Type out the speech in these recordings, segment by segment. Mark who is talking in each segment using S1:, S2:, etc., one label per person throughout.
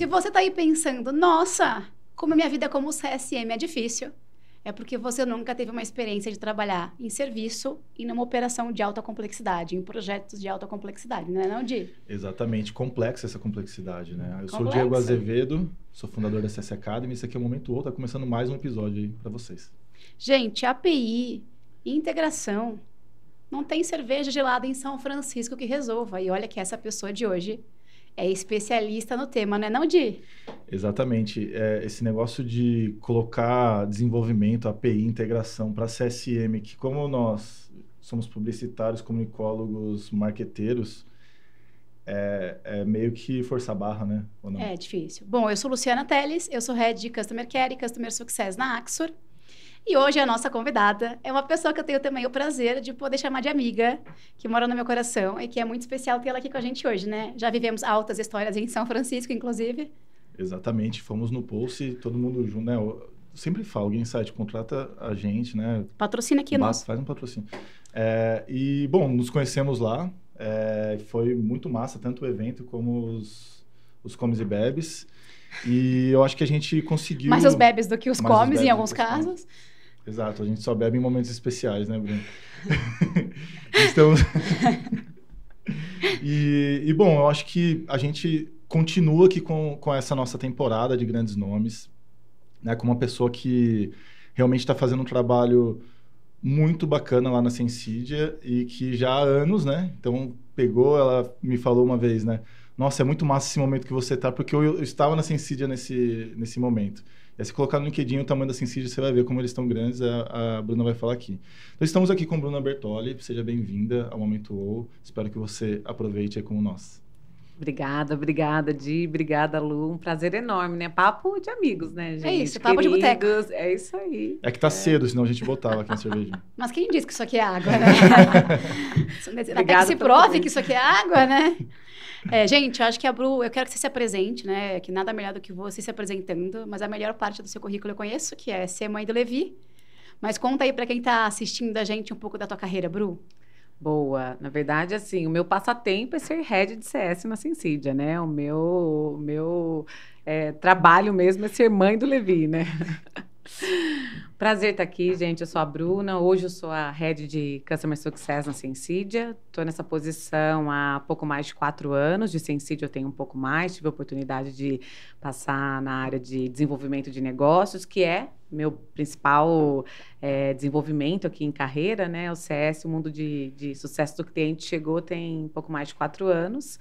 S1: Se você está aí pensando, nossa, como a minha vida como CSM é difícil, é porque você nunca teve uma experiência de trabalhar em serviço e numa operação de alta complexidade, em projetos de alta complexidade, não é não, Di?
S2: Exatamente, complexa essa complexidade, né? Eu complexa. sou o Diego Azevedo, sou fundador da CS Academy, isso aqui é o Momento Outro, tá começando mais um episódio aí para vocês.
S1: Gente, API, integração, não tem cerveja gelada em São Francisco que resolva, e olha que essa pessoa de hoje é especialista no tema, né, não, Di?
S2: Exatamente. É, esse negócio de colocar desenvolvimento, API, integração para CSM, que como nós somos publicitários, comunicólogos, marqueteiros, é, é, meio que força barra, né? É
S1: difícil. Bom, eu sou Luciana Teles, eu sou Head de Customer Care e Customer Success na Axor. E hoje a nossa convidada é uma pessoa que eu tenho também o prazer de poder chamar de amiga, que mora no meu coração e que é muito especial ter ela aqui com a gente hoje, né? Já vivemos altas histórias em São Francisco, inclusive.
S2: Exatamente, fomos no Pulse, todo mundo junto, né? Eu sempre falo, alguém site contrata a gente, né?
S1: Patrocina aqui, nós.
S2: Faz um patrocínio. É, e, bom, nos conhecemos lá, é, foi muito massa, tanto o evento como os, os comes e bebes. E eu acho que a gente conseguiu. Mais os bebes do que os comes, os em alguns casos. Comes. Exato, a gente só bebe em momentos especiais, né, Bruno? Estamos. Então, e, e, bom, eu acho que a gente continua aqui com, com essa nossa temporada de grandes nomes, né? Com uma pessoa que realmente está fazendo um trabalho muito bacana lá na Sensidia e que já há anos, né? Então pegou, ela me falou uma vez, né? Nossa, é muito massa esse momento que você está, porque eu, eu estava na Sensidia nesse, nesse momento. É, se colocar no LinkedIn o tamanho da Sensídia, você vai ver como eles estão grandes. A, a, Bruna vai falar aqui. Então, estamos aqui com Bruna Bertoli. Seja bem-vinda ao Momento Low. Espero que você aproveite aí como nós.
S3: Obrigada, obrigada, Di. Obrigada, Lu. Um prazer enorme, né? Papo de amigos, né, é gente? É isso, papo Queridos, de boteco. É isso aí.
S2: É que tá é. cedo, senão a gente voltava aqui na cervejinha.
S3: Mas quem disse que isso aqui é
S1: água, né? Até que se prove que isso aqui é água, né? É, gente, acho que a Bru, eu quero que você se apresente, né? Que nada melhor do que você se apresentando, mas a melhor parte do seu currículo eu conheço, que é ser mãe do Levi. Mas conta aí para quem está assistindo a gente um pouco da tua
S3: carreira, Bru. Boa. Na verdade, assim, o meu passatempo é ser head de CS na Sensídia, né? O meu, meu é, trabalho mesmo é ser mãe do Levi, né? Prazer estar tá aqui, gente. Eu sou a Bruna. Hoje eu sou a Head de Customer Success na Sensidia. Estou nessa posição há pouco mais de quatro anos. De Sensidia eu tenho um pouco mais. Tive a oportunidade de passar na área de desenvolvimento de negócios, que é meu principal é, desenvolvimento aqui em carreira, né? O CS, o mundo de, de sucesso do cliente, chegou tem pouco mais de quatro anos.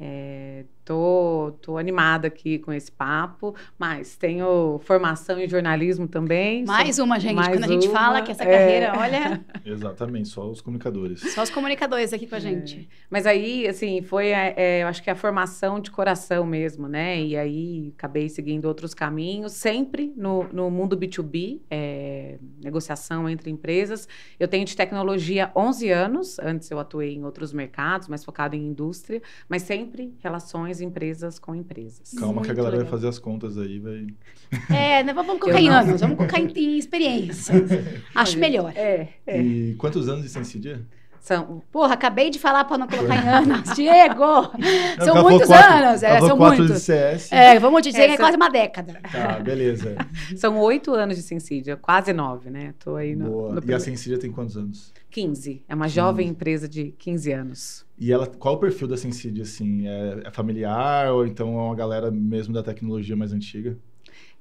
S3: É, tô, tô animada aqui com esse papo, mas tenho formação em jornalismo também. Mais sou, uma, gente.
S1: Mais Quando a gente fala que essa é. carreira, é... olha.
S2: Exatamente, só os comunicadores. Só
S3: os comunicadores aqui com a é. gente. É. Mas aí, assim, foi, é, eu acho que a formação de coração mesmo, né? E aí acabei seguindo outros caminhos, sempre no, no mundo B2B, negociação entre empresas. Eu tenho de tecnologia 11 anos, antes eu atuei em outros mercados, mais focado em indústria, mas sempre sempre relações empresas com empresas. Calma Muito que a galera legal. vai
S2: fazer as contas aí, vai.
S3: É, né, vamos colocar em anos, vamos colocar em, experiência experiências. Acho melhor. É, é.
S2: E quantos anos de Sensidia? São,
S1: porra, acabei de falar para não colocar em anos. Diego! Não, são muitos quatro, anos. É, são muitos. CS. É, vamos dizer Essa... que é quase uma década.
S2: Tá, beleza.
S3: são oito anos de Sensidia, quase nove, né? Tô aí no, Boa. No e a Sensidia tem quantos anos? 15. É uma 15. jovem empresa de 15 anos.
S2: E ela, qual o perfil da Sensidia, assim? É, é familiar ou então é uma galera mesmo da tecnologia mais antiga?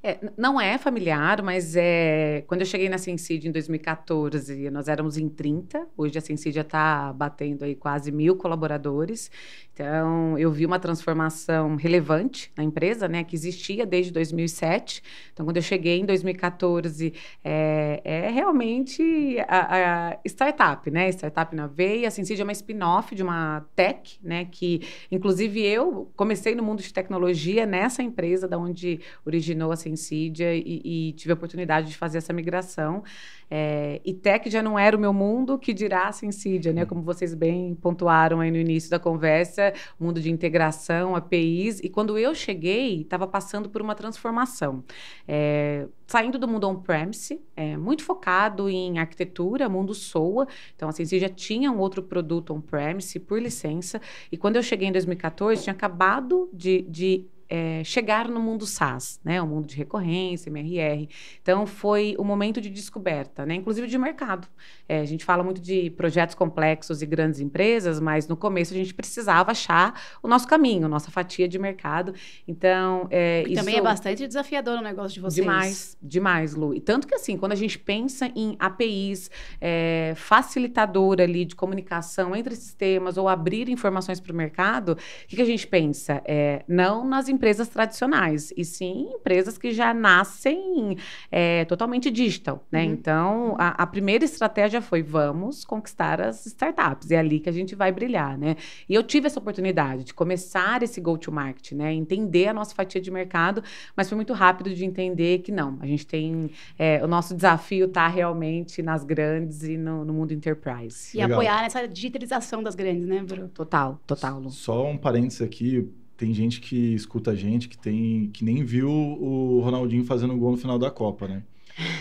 S3: É, não é familiar, mas é. Quando eu cheguei na Sensídia em 2014, nós éramos em 30. Hoje a já está batendo aí quase mil colaboradores. Então, eu vi uma transformação relevante na empresa, né? Que existia desde 2007. Então, quando eu cheguei em 2014, é, é realmente a, a, startup, né? Startup na veia. A Sensídia é uma spin-off de uma tech, né? Que, inclusive, eu comecei no mundo de tecnologia nessa empresa da onde originou a Sensídia Sensídia e, e, tive a oportunidade de fazer essa migração. É, e tech já não era o meu mundo, que dirá a Sensídia, né? Uhum. Como vocês bem pontuaram aí no início da conversa, mundo de integração, APIs. E quando eu cheguei, estava passando por uma transformação. É, saindo do mundo on-premise, é, muito focado em arquitetura, mundo SOA. Então, a Sensi tinha um outro produto on-premise, por licença. E quando eu cheguei em 2014, tinha acabado de, de é, chegar no mundo SaaS, né? O mundo de recorrência, MRR. Então, foi o um momento de descoberta, né? Inclusive de mercado. É, a gente fala muito de projetos complexos e grandes empresas, mas no começo a gente precisava achar o nosso caminho, nossa fatia de mercado. Então, é, isso... Também é bastante
S1: desafiador o negócio de vocês. Demais,
S3: demais, Lu. E tanto que, assim, quando a gente pensa em APIs, é, facilitador ali de comunicação entre sistemas ou abrir informações para o mercado, o que, que, a gente pensa? É, não nas empresas empresas tradicionais, e sim empresas que já nascem é, totalmente digital, né? Uhum. Então, uhum. a, a, primeira estratégia foi vamos conquistar as startups, é ali que a gente vai brilhar, né? E eu tive essa oportunidade de começar esse go-to-market, né? Entender a nossa fatia de mercado, mas foi muito rápido de entender que não, a gente tem, é, o nosso desafio está realmente nas grandes e no, no mundo
S2: enterprise. E Legal. apoiar
S1: essa digitalização das grandes, né, Bruno? Total,
S2: total. Lu. Só um parênteses aqui, tem gente que escuta a gente que tem que nem viu o Ronaldinho fazendo gol no final da Copa, né?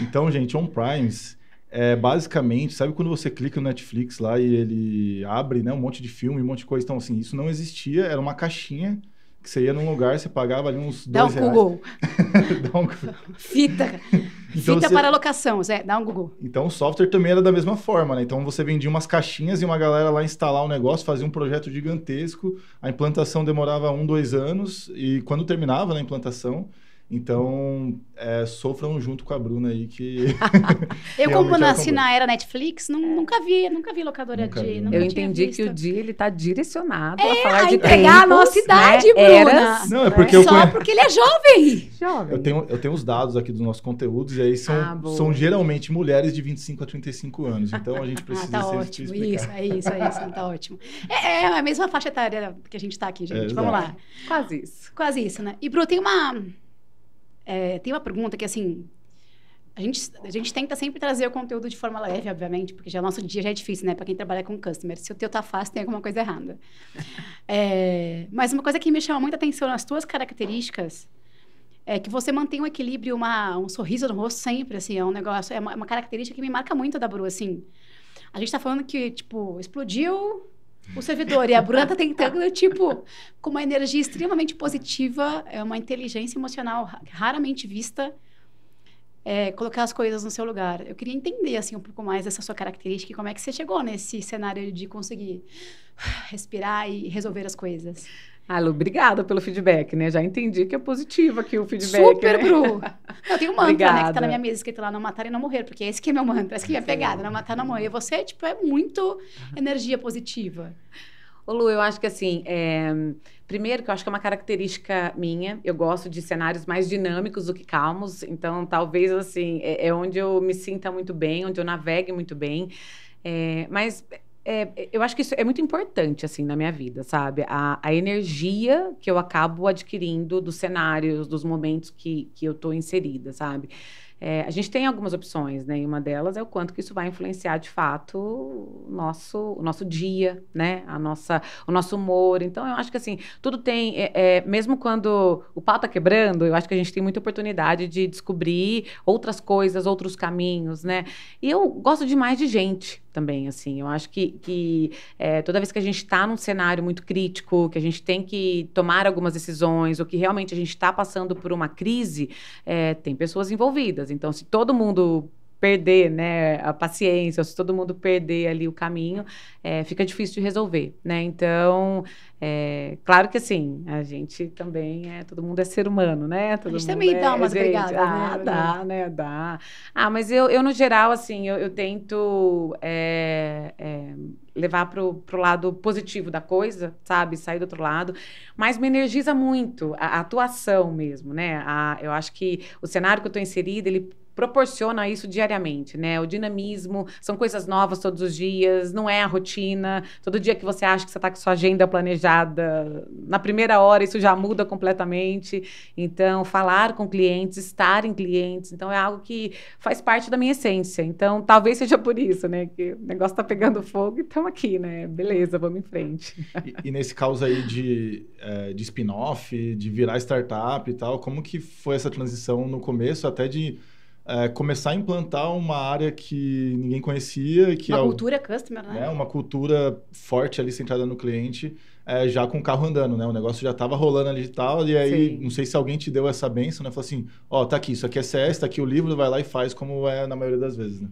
S2: Então, gente, on Primes é basicamente, sabe quando você clica no Netflix lá e ele abre, né, um monte de filme, um monte de coisa, então assim, isso não existia, era uma caixinha que você ia num lugar, você pagava ali uns dois reais. Dá um Google. Dá um... Fita. Então, Fita você... para
S1: locação, Zé. Dá um Google.
S2: Então o software também era da mesma forma, né? Então você vendia umas caixinhas e uma galera lá instalar o um negócio, fazia um projeto gigantesco. A implantação demorava um, dois anos. E quando terminava na né, implantação, então, é, sofram junto com a Bruna aí que. eu, como nasci na
S1: era Netflix, não, nunca vi,
S3: nunca vi locadora nunca vi, de. Nunca eu entendi visto. que o dia ele tá direcionado é, a falar a de entregar tempos, a nossa idade, né? Bruna. Eras, não, é porque né? Só conhe... porque ele é jovem. jovem. Eu
S2: tenho, eu tenho os dados aqui dos nossos conteúdos, e aí são, ah, são geralmente mulheres de 25 a 35 anos. Então a gente ah, precisa ah, tá ser ótimo.
S1: Isso, é isso, é isso, tá ótimo. É, é, a mesma faixa etária que a gente tá aqui, gente. É, Vamos lá.
S3: Quase isso.
S1: Quase isso, né? E, Bruna tem uma é, tem uma pergunta que, assim, a gente, a gente tenta sempre trazer o conteúdo de forma leve, obviamente, porque já é nosso dia já é difícil, né? Para quem trabalha com customer. Se o teu tá fácil, tem alguma coisa errada. É, mas uma coisa que me chama muita atenção nas tuas características é que você mantém um equilíbrio, uma, um sorriso no rosto sempre, assim. É um negócio, é uma, é uma característica que me marca muito da Bru, assim. A gente tá falando que, tipo, explodiu, o servidor. E a Bruna tá tentando, tipo, com uma energia extremamente positiva, é uma inteligência emocional raramente vista, é, colocar as coisas no seu lugar. Eu queria entender, assim, um pouco mais essa sua característica e como é que você chegou nesse cenário de conseguir respirar e resolver as coisas.
S3: Ah, Lu, obrigada pelo feedback, né? Já entendi que é positivo aqui o feedback. Né? Super, né? Bru!
S1: Eu tenho um mantra, obrigada. né? Que tá na minha mesa escrito lá, não matar e não morrer, porque esse que é meu mantra, esse que é minha pegada, não matar e não morrer. Você, tipo, é muito energia positiva.
S3: Ô, Lu, eu acho que assim, é... primeiro que eu acho que é uma característica minha, eu gosto de cenários mais dinâmicos do que calmos, então talvez assim, é, é onde eu me sinta muito bem, onde eu navegue muito bem. É, mas é, eu acho que isso é muito importante, assim, na minha vida, sabe? A, a energia que eu acabo adquirindo dos cenários, dos momentos que, que eu tô inserida, sabe? É, a gente tem algumas opções, né? E uma delas é o quanto que isso vai influenciar de fato o nosso, o nosso dia, né? A nossa, o nosso humor. Então, eu acho que assim, tudo tem. É, é, mesmo quando o pau tá quebrando, eu acho que a gente tem muita oportunidade de descobrir outras coisas, outros caminhos, né? E eu gosto demais de gente também, assim. Eu acho que, que é, toda vez que a gente está num cenário muito crítico, que a gente tem que tomar algumas decisões, ou que realmente a gente está passando por uma crise, é, tem pessoas envolvidas. Então, se todo mundo perder né, a paciência, se todo mundo perder ali o caminho, é, fica difícil de resolver, né? Então, é, claro que assim, a gente também é, todo mundo é ser humano, né? Todo a gente também é, dá umas gente, brigadas, né, ah, né? Dá, né? Dá. Ah, mas eu, eu no geral, assim, eu, eu tento é, é, levar pro, pro lado positivo da coisa, sabe? Sair do outro lado. Mas me energiza muito a, a atuação mesmo, né? A, eu acho que o cenário que eu tô inserida, ele proporciona isso diariamente, né? O dinamismo, são coisas novas todos os dias, não é a rotina. Todo dia que você acha que você está com sua agenda planejada, na primeira hora isso já muda completamente. Então, falar com clientes, estar em clientes, então é algo que faz parte da minha essência. Então, talvez seja por isso, né? Que o negócio está pegando fogo e estamos aqui, né? Beleza, vamos em frente.
S2: E, e nesse caso aí de, é, de spin-off, de virar startup e tal, como que foi essa transição no começo até de é, começar a implantar uma área que ninguém conhecia. Que uma é cultura
S1: o, customer, né? né? Uma
S2: cultura forte ali centrada no cliente, é, já com o carro andando, né? O negócio já estava rolando ali e tal. E aí, Sim. não sei se alguém te deu essa benção, né? Falou assim: ó, oh, tá aqui, isso aqui é CS, tá aqui o livro, vai lá e faz, como é na maioria das vezes, né?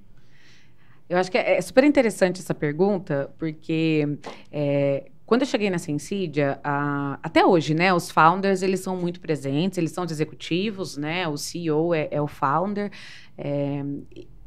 S3: Eu acho que é, é super interessante essa pergunta, porque é, quando eu cheguei na Sensídia, até hoje, né, os founders, eles são muito presentes, eles são os executivos, né, o CEO é, é o founder, é,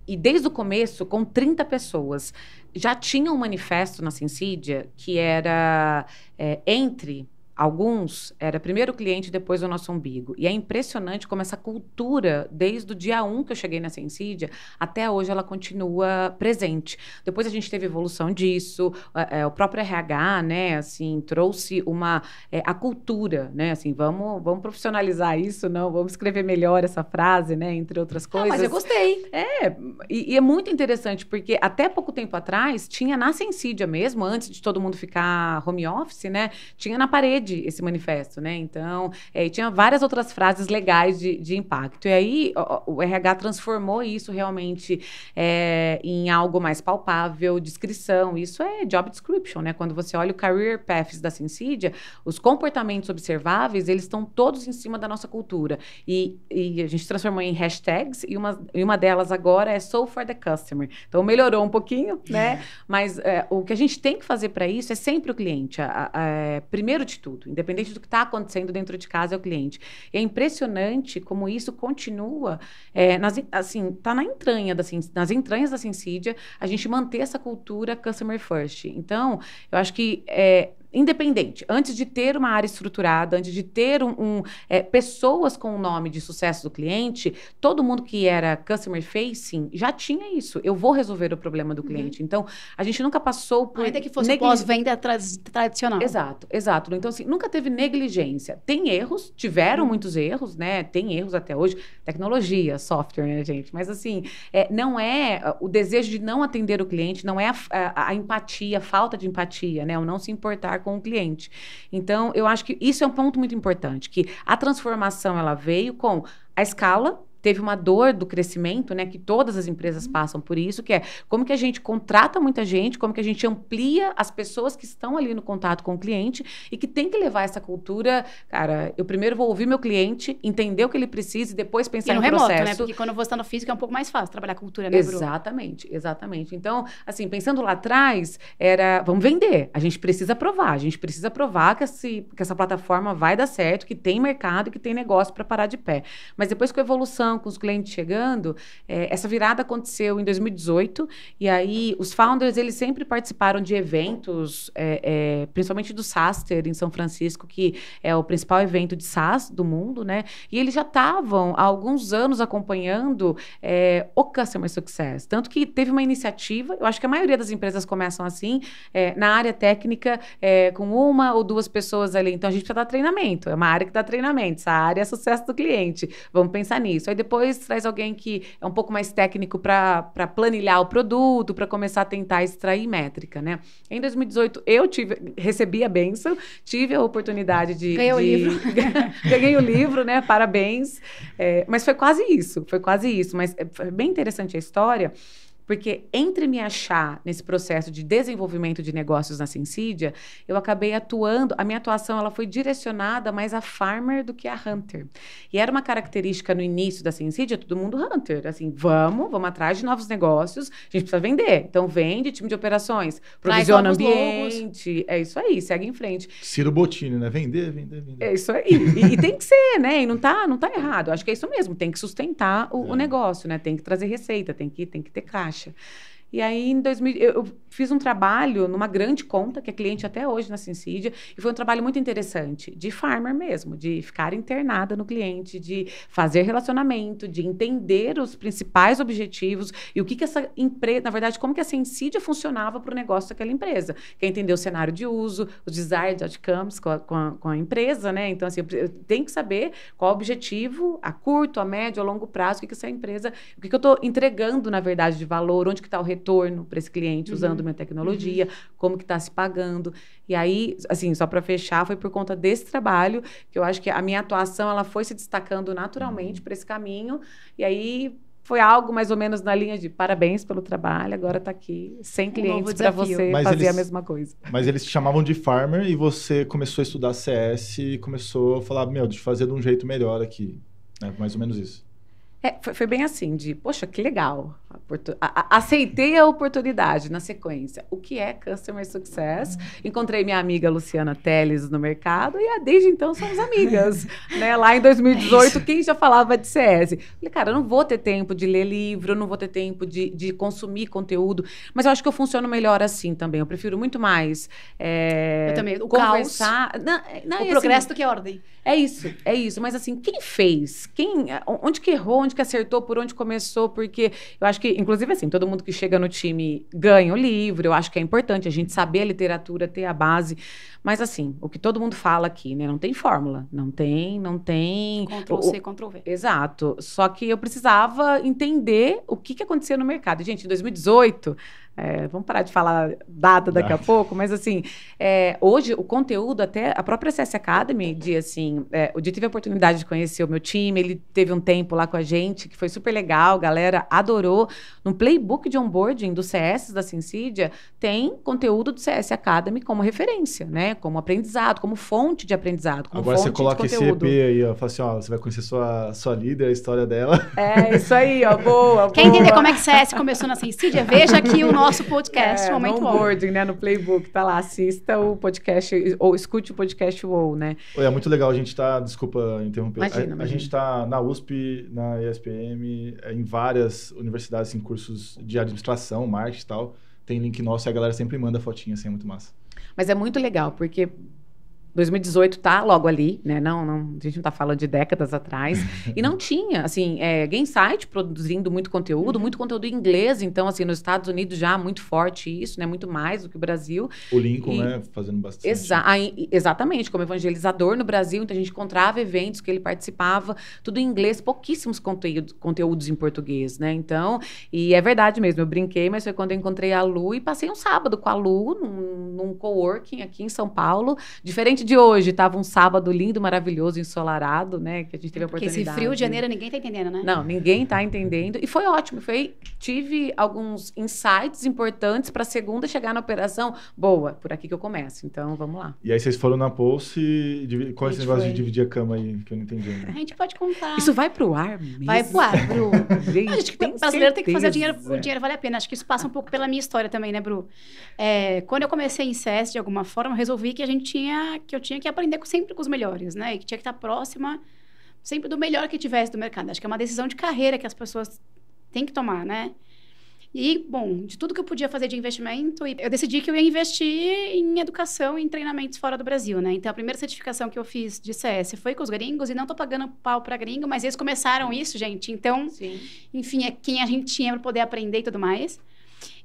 S3: e desde o começo, com 30 pessoas, já tinha um manifesto na Sensídia que era é, entre Alguns era primeiro o cliente, depois o nosso umbigo. E é impressionante como essa cultura, desde o dia 1 que eu cheguei na Sensídia, até hoje ela continua presente. Depois a gente teve evolução disso, é, é o próprio RH, né, assim, trouxe uma é, a cultura, né, assim, vamos, vamos profissionalizar isso, não, vamos escrever melhor essa frase, né, entre outras coisas. Ah, mas eu gostei. É, e, e é muito interessante porque até pouco tempo atrás tinha na Sensídia mesmo, antes de todo mundo ficar home office, né, tinha na parede pede esse manifesto, né? Então, é, tinha várias outras frases legais de, de impacto. E aí o, o RH transformou isso realmente é, em algo mais palpável, descrição. Isso é job description, né? Quando você olha o career paths da Sensidia, os comportamentos observáveis, eles estão todos em cima da nossa cultura. E, e a gente transformou em hashtags e uma, e uma delas agora é So for the Customer. Então, melhorou um pouquinho, né? É. Mas é, o que a gente tem que fazer para isso é sempre o cliente. A, a, a, é, primeiro de tudo tudo, independente do que está acontecendo dentro de casa, é o cliente. E é impressionante como isso continua, é, nas, assim, está na entranha da, nas entranhas da Sensídia, a gente manter essa cultura customer first. Então, eu acho que é, independente, antes de ter uma área estruturada, antes de ter um, um é, pessoas com o nome de sucesso do cliente, todo mundo que era customer facing já tinha isso. Eu vou resolver o problema do uhum. cliente. Uhum. Então, a gente nunca passou por. Ainda que fosse pós-venda tra tradicional. Exato, exato. Então, assim, nunca teve negligência. Tem erros, tiveram uhum. muitos erros, né? Tem erros até hoje. Tecnologia, software, né, gente? Mas, assim, é, não é ah, o desejo de não atender o cliente, não é a, a, a empatia, a falta de empatia, né? O não se importar com o cliente. Então, eu acho que isso é um ponto muito importante, que a transformação ela veio com a escala, teve uma dor do crescimento, né? Que todas as empresas uhum. passam por isso, que é como que a gente contrata muita gente, como que a gente amplia as pessoas que estão ali no contato com o cliente e que tem que levar essa cultura, cara, eu primeiro vou ouvir meu cliente, entender o que ele precisa e depois pensar e no em remoto, né, processo. né? Porque quando vou estar no físico é um pouco mais fácil trabalhar cultura, né, Exatamente, exatamente. Então, assim, pensando lá atrás, era, vamos vender. A gente precisa provar, a gente precisa provar que, esse, que essa plataforma vai dar certo, que tem mercado, que tem negócio para parar de pé. Mas depois com a evolução com os clientes chegando, é, essa virada aconteceu em 2018 e aí os founders eles sempre participaram de eventos, é, é, principalmente do Saster em São Francisco, que é o principal evento de SaaS do mundo, né? E eles já estavam há alguns anos acompanhando é, o Customer Success, tanto que teve uma iniciativa. Eu acho que a maioria das empresas começam assim é, na área técnica é, com uma ou duas pessoas ali. Então a gente precisa dar treinamento. É uma área que dá treinamento. Essa área é sucesso do cliente. Vamos pensar nisso. Aí depois traz alguém que é um pouco mais técnico para planilhar o produto, para começar a tentar extrair métrica, né? Em 2018, eu tive, recebi a benção, tive a oportunidade de. Ganhei o livro. Ganhei o livro, né? Parabéns. É, mas foi quase isso, foi quase isso. Mas é bem interessante a história porque entre me achar nesse processo de desenvolvimento de negócios na Sensidia, eu acabei atuando, a minha atuação ela foi direcionada mais a farmer do que a hunter. E era uma característica no início da Sensidia, todo mundo hunter, assim, vamos, vamos atrás de novos negócios, a gente precisa vender. Então vende time de operações, provisiona ambiente, é isso aí, segue em frente.
S2: Ciro Bottini, né? Vender, vender,
S3: vender. É isso aí. e, e, tem que ser, né? E não tá, não tá errado. Acho que é isso mesmo, tem que sustentar o, é. o negócio, né? Tem que trazer receita, tem que, tem que ter caixa. acha. E aí, em 2000, eu fiz um trabalho numa grande conta, que é cliente até hoje na Sincídia, e foi um trabalho muito interessante, de farmer mesmo, de ficar internada no cliente, de fazer relacionamento, de entender os principais objetivos e o que, que essa empresa, na verdade, como que essa Sincídia funcionava para o negócio daquela empresa. Que é entender o cenário de uso, os desires, outcomes com a, com a, com a empresa, né? Então, assim, tem que saber qual o objetivo a curto, a médio, a longo prazo, o que, que essa empresa, o que, que eu estou entregando, na verdade, de valor, onde que está o retorno para esse cliente usando uhum. minha uhum. tecnologia, uhum. como que está se pagando. E aí, assim, só para fechar, foi por conta desse trabalho que eu acho que a minha atuação ela foi se destacando naturalmente uhum. para esse caminho. E aí foi algo mais ou menos na linha de parabéns pelo trabalho, agora está aqui, sem é um clientes para você mas fazer eles, a mesma coisa.
S2: Mas eles te chamavam de farmer e você começou a estudar CS e começou a falar, meu, de fazer de um jeito melhor aqui. É mais ou menos isso.
S3: É, foi, foi, bem assim, de, poxa, que legal aceitei a oportunidade na sequência. O que é Customer Success? Encontrei minha amiga Luciana Teles no mercado e desde então somos amigas. né? Lá em 2018, é quem já falava de CS? Falei, cara, eu não vou ter tempo de ler livro, não vou ter tempo de, de consumir conteúdo, mas eu acho que eu funciono melhor assim também. Eu prefiro muito mais é, eu também. O conversar. Caos, não, é, não, o é assim progresso assim, do que a ordem. É isso, é isso. Mas assim, quem fez? Quem, onde que errou, onde que acertou, por onde começou? Porque eu acho que que, inclusive, assim, todo mundo que chega no time ganha o livro. Eu acho que é importante a gente saber a literatura, ter a base. Mas, assim, o que todo mundo fala aqui, né? Não tem fórmula. Não tem, não tem. Ctrl C, Ctrl V. Exato. Só que eu precisava entender o que, que acontecia no mercado. Gente, em 2018 é, vamos parar de falar data daqui a pouco, mas assim, é, hoje o conteúdo, até a própria CS Academy, de assim, é, o dia tive a oportunidade de conhecer o meu time, ele teve um tempo lá com a gente, que foi super legal, galera adorou. No playbook de onboarding do CS da Sincidia, tem conteúdo do CS Academy como referência, né? Como aprendizado, como fonte de aprendizado. Agora você coloca esse EP
S2: aí, ó, fala assim, ó, você vai conhecer sua, sua líder, a história dela.
S3: É, isso
S1: aí, ó,
S2: boa. boa. Quer entender
S1: como é que CS começou na Sincidia? Veja aqui o nosso nosso é,
S3: podcast, é, Momento no onboarding, né? No playbook, tá lá, assista o podcast, ou escute o podcast ou né?
S2: É muito legal, a gente tá, desculpa interromper, imagina, a, imagina. a gente tá na USP, na ESPM, é, em várias universidades, em cursos de administração, marketing e tal, tem link nosso e a galera sempre manda fotinha, assim, é muito massa.
S3: Mas é muito legal, porque 2018 tá logo ali, né? Não, não, a gente não tá falando de décadas atrás. e não tinha, assim, é, Game Site produzindo muito conteúdo, uhum. muito conteúdo em inglês, então, assim, nos Estados Unidos já muito forte isso, né? Muito mais do que o Brasil. O Lincoln, e, né? Fazendo bastante. Exa exatamente, como evangelizador no Brasil, então a gente encontrava eventos que ele participava, tudo em inglês, pouquíssimos conteúdo, conteúdos em português, né? Então, e é verdade mesmo, eu brinquei, mas foi quando eu encontrei a Lu e passei um sábado com a Lu num, num coworking aqui em São Paulo, diferente de hoje estava um sábado lindo, maravilhoso, ensolarado, né? Que a gente teve a oportunidade. Porque esse frio de janeiro
S1: ninguém tá entendendo, né? Não, ninguém
S3: tá entendendo. E foi ótimo. Foi, tive alguns insights importantes para segunda chegar na operação. Boa, por aqui que eu começo. Então, vamos lá.
S2: E aí vocês foram na Pulse Qual é esse negócio foi. de dividir a cama aí? Que eu não entendi. A gente
S3: pode contar. Isso
S2: vai pro ar mesmo? Vai pro ar, Bru. gente, acho que tem brasileiro certeza. tem que fazer o dinheiro, o dinheiro
S1: vale a pena. Acho que isso passa um pouco pela minha história também, né, Bru? É, quando eu comecei em CS, de alguma forma, resolvi que a gente tinha... Que eu tinha que aprender sempre com os melhores, né? E que tinha que estar próxima sempre do melhor que tivesse do mercado. Acho que é uma decisão de carreira que as pessoas têm que tomar, né? E, bom, de tudo que eu podia fazer de investimento, eu decidi que eu ia investir em educação e em treinamentos fora do Brasil, né? Então, a primeira certificação que eu fiz de CS foi com os gringos, e não tô pagando pau para gringo, mas eles começaram isso, gente. Então, Sim. enfim, é quem a gente tinha para poder aprender e tudo mais.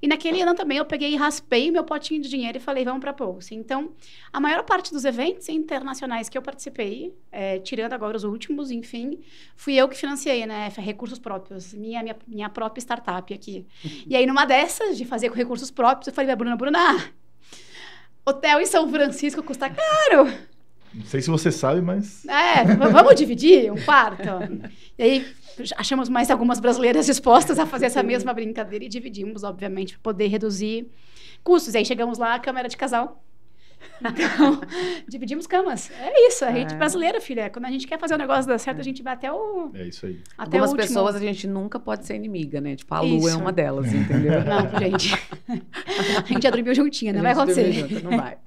S1: E naquele ano também eu peguei e raspei meu potinho de dinheiro e falei, vamos para Pulse. Então, a maior parte dos eventos internacionais que eu participei, é, tirando agora os últimos, enfim, fui eu que financiei, né? Recursos próprios, minha, minha, minha própria startup aqui. Uhum. e aí, numa dessas, de fazer com recursos próprios, eu falei, Bruna, Bruna, hotel em São Francisco custa caro.
S2: Não sei se você sabe, mas.
S1: É, vamos dividir um quarto? E aí achamos mais algumas brasileiras dispostas a fazer essa mesma brincadeira e dividimos, obviamente, para poder reduzir custos. E aí chegamos lá, a câmera de casal Então, dividimos camas. É isso, a é. gente é. brasileira, filha. Quando a gente quer fazer o um negócio dar certo, a gente vai até o.
S3: É isso aí. Até Algumas pessoas a gente nunca pode ser inimiga, né? Tipo, a Lu é uma delas, entendeu? Não, gente.
S1: a gente já dormiu juntinha, não vai acontecer. Junto, não vai.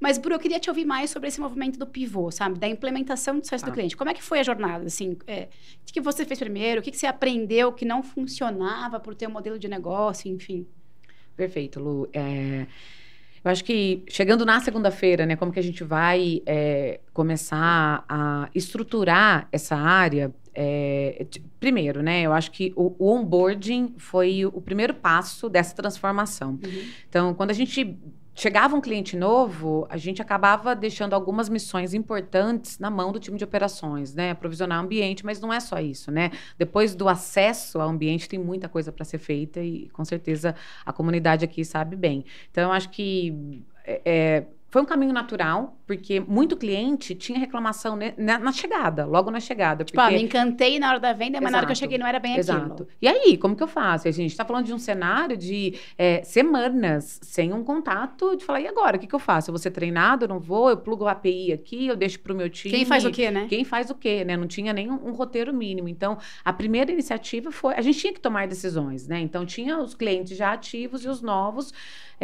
S1: Mas, Bru, eu queria te ouvir mais sobre esse movimento do pivô, sabe? Da implementação do sucesso ah. do cliente. Como é que foi a jornada? Assim, é, o que você fez primeiro? O que você aprendeu que não funcionava por ter um modelo de negócio, enfim?
S3: Perfeito, Lu. É... Eu acho que chegando na segunda-feira, né, como que a gente vai é, começar a estruturar essa área? É, primeiro, né, eu acho que o, o, onboarding foi o primeiro passo dessa transformação. Uhum. Então, quando a gente chegava um cliente novo, a gente acabava deixando algumas missões importantes na mão do time de operações, né? Provisionar ambiente, mas não é só isso, né? Depois do acesso ao ambiente tem muita coisa para ser feita e com certeza a comunidade aqui sabe bem. Então eu acho que é, é foi um caminho natural, porque muito cliente tinha reclamação na, na, chegada, logo na chegada. Tipo, ah, porque... me
S1: encantei na hora da venda, mas Exato. na hora que eu cheguei não
S3: era bem Exato. E aí, como que eu faço? A gente está falando de um cenário de é, semanas sem um contato, de falar, e agora, o que, que eu faço? Eu vou ser treinado, eu não vou? Eu plugo o API aqui, eu deixo para o meu time? Quem faz o quê, né? Quem faz o quê, né? Não tinha nem um, um roteiro mínimo. Então, a primeira iniciativa foi, a gente tinha que tomar decisões, né? Então, tinha os clientes já ativos e os novos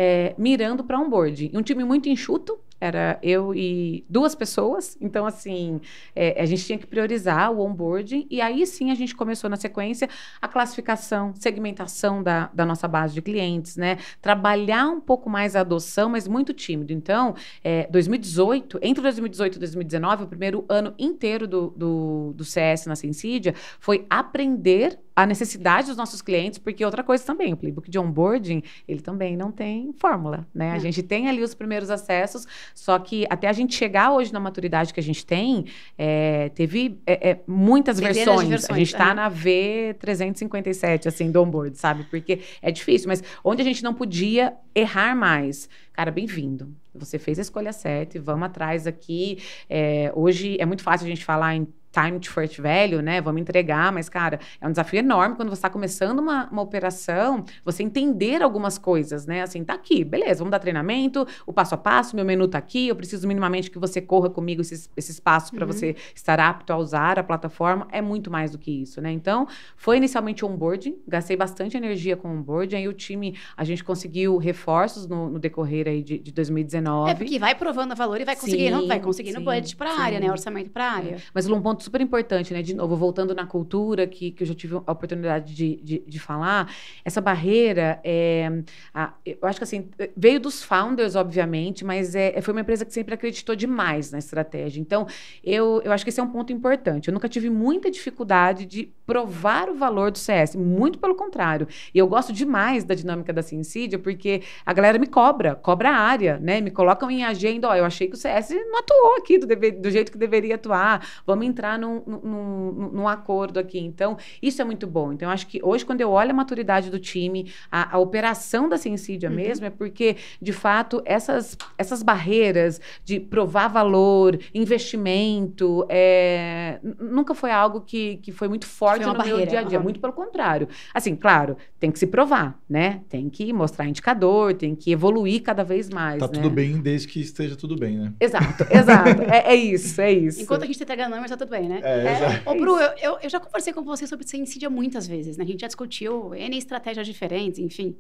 S3: é, mirando para onboarding. Um time muito enxuto, era eu e duas pessoas, então assim, é, a gente tinha que priorizar o onboarding, e aí sim a gente começou na sequência a classificação, segmentação da, da nossa base de clientes, né? Trabalhar um pouco mais a adoção, mas muito tímido. Então, é, 2018, entre 2018 e 2019, o primeiro ano inteiro do, do, do CS na Sensidia foi aprender a necessidade dos nossos clientes, porque outra coisa também, o playbook de onboarding, ele também não tem fórmula, né? A é. gente tem ali os primeiros acessos, só que até a gente chegar hoje na maturidade que a gente tem, é, teve é, é muitas versões. versões. A gente está é. na V357, assim, do onboard, sabe? Porque é difícil, mas onde a gente não podia errar mais, cara, bem-vindo. Você fez a escolha certa e vamos atrás aqui. É, hoje é muito fácil a gente falar em time to first value, né? Vamos entregar, mas, cara, é um desafio enorme quando você está começando uma, uma operação, você entender algumas coisas, né? Assim, tá aqui, beleza, vamos dar treinamento, o passo a passo, meu menu tá aqui, eu preciso minimamente que você corra comigo esses, esses passos uhum. para você estar apto a usar a plataforma. É muito mais do que isso, né? Então, foi inicialmente onboarding, gastei bastante energia com onboarding, aí o time, a gente conseguiu reforços no, no decorrer aí de, de, 2019. É,
S1: porque vai provando valor e vai conseguindo, vai conseguindo sim, budget para área, né? Orçamento para área. É,
S3: mas o ponto super importante, né? De novo, voltando na cultura, que, que eu já tive a oportunidade de, de, de falar, essa barreira, é, a, eu acho que assim, veio dos founders, obviamente, mas é, é foi uma empresa que sempre acreditou demais na estratégia. Então, eu, eu acho que esse é um ponto importante. Eu nunca tive muita dificuldade de provar o valor do CS, muito pelo contrário. E eu gosto demais da dinâmica da Cincídia, porque a galera me cobra, cobra a área, né? Me colocam em agenda, ó, eu achei que o CS não atuou aqui do, deve, do jeito que deveria atuar, vamos entrar entrar num, num, num, acordo aqui. Então, isso é muito bom. Então, acho que hoje, quando eu olho a maturidade do time, a, a operação da Sensídia uhum. mesmo, é porque, de fato, essas, essas barreiras de provar valor, investimento, é, nunca foi algo que, que foi muito forte foi no barreira, meu dia a dia. Uhum. Muito pelo contrário. Assim, claro, tem que se provar, né? Tem que mostrar indicador, tem que evoluir cada vez mais. Tá né? tudo
S2: bem desde que esteja tudo bem, né? Exato, exato. é, é, isso, é isso. Enquanto a gente tá
S1: entrega números, tá tudo bem. O né? É, é, Ô, Bru, eu, eu, eu, já conversei com você sobre insídia muitas vezes, né? A gente já discutiu N estratégias diferentes, enfim.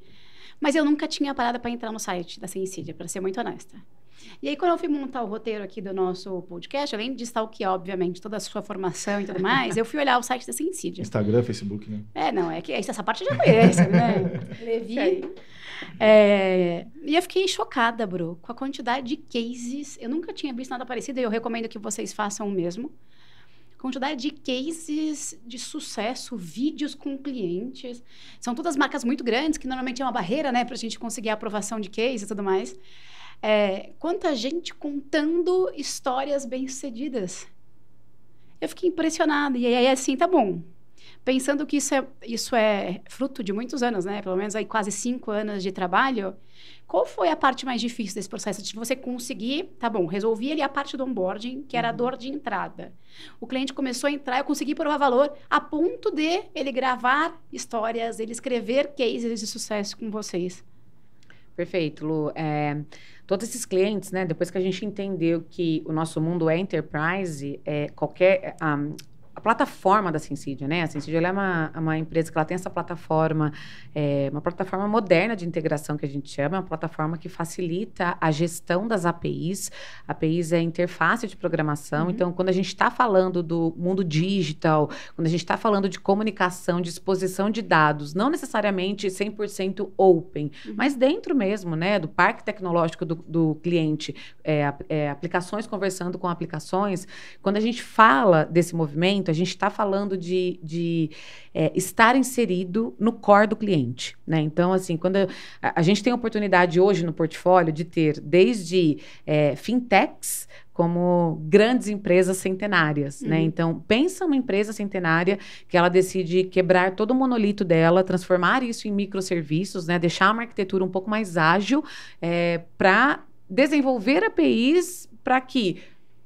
S1: Mas eu nunca tinha parado para entrar no site da Sensídia, para ser muito honesta. E aí, quando eu fui montar o roteiro aqui do nosso podcast, além de que obviamente, toda a sua formação e tudo mais, eu fui olhar o site da Sensídia. Instagram, Facebook, né? É, não, é que essa parte eu já conheço, né? Levi. É, e eu fiquei chocada, Bru, com a quantidade de cases. Eu nunca tinha visto nada parecido e eu recomendo que vocês façam o mesmo quantidade de cases de sucesso, vídeos com clientes. São todas marcas muito grandes, que normalmente é uma barreira, né, para a gente conseguir a aprovação de case e tudo mais. É, quanta gente contando histórias bem-sucedidas. Eu fiquei impressionada. E aí, assim, tá bom pensando que isso é, isso é fruto de muitos anos, né? Pelo menos aí quase cinco anos de trabalho. Qual foi a parte mais difícil desse processo? De você conseguir, tá bom, resolvi ali a parte do onboarding, que era a uhum. dor de entrada. O cliente começou a entrar, eu consegui provar valor a ponto de ele gravar histórias, ele escrever cases de sucesso com vocês.
S3: Perfeito, Lu. É, todos esses clientes, né, depois que a gente entendeu que o nosso mundo é enterprise, é, qualquer um, é, a plataforma da Sensidia, né? A Sensidia é uma, uma empresa que ela tem essa plataforma, é, uma plataforma moderna de integração que a gente chama, é uma plataforma que facilita a gestão das APIs. APIs é interface de programação, uhum. então quando a gente está falando do mundo digital, quando a gente está falando de comunicação, de exposição de dados, não necessariamente 100% open, uhum. mas dentro mesmo, né, do parque tecnológico do, do cliente, é, é, aplicações conversando com aplicações, quando a gente fala desse movimento, muito. A gente está falando de, de é, estar inserido no core do cliente, né? Então, assim, quando a, a, gente tem a oportunidade hoje no portfólio de ter desde é, fintechs como grandes empresas centenárias, né? uhum. né? Então, pensa uma empresa centenária que ela decide quebrar todo o monolito dela, transformar isso em microserviços, né? Deixar uma arquitetura um pouco mais ágil é, para desenvolver APIs para que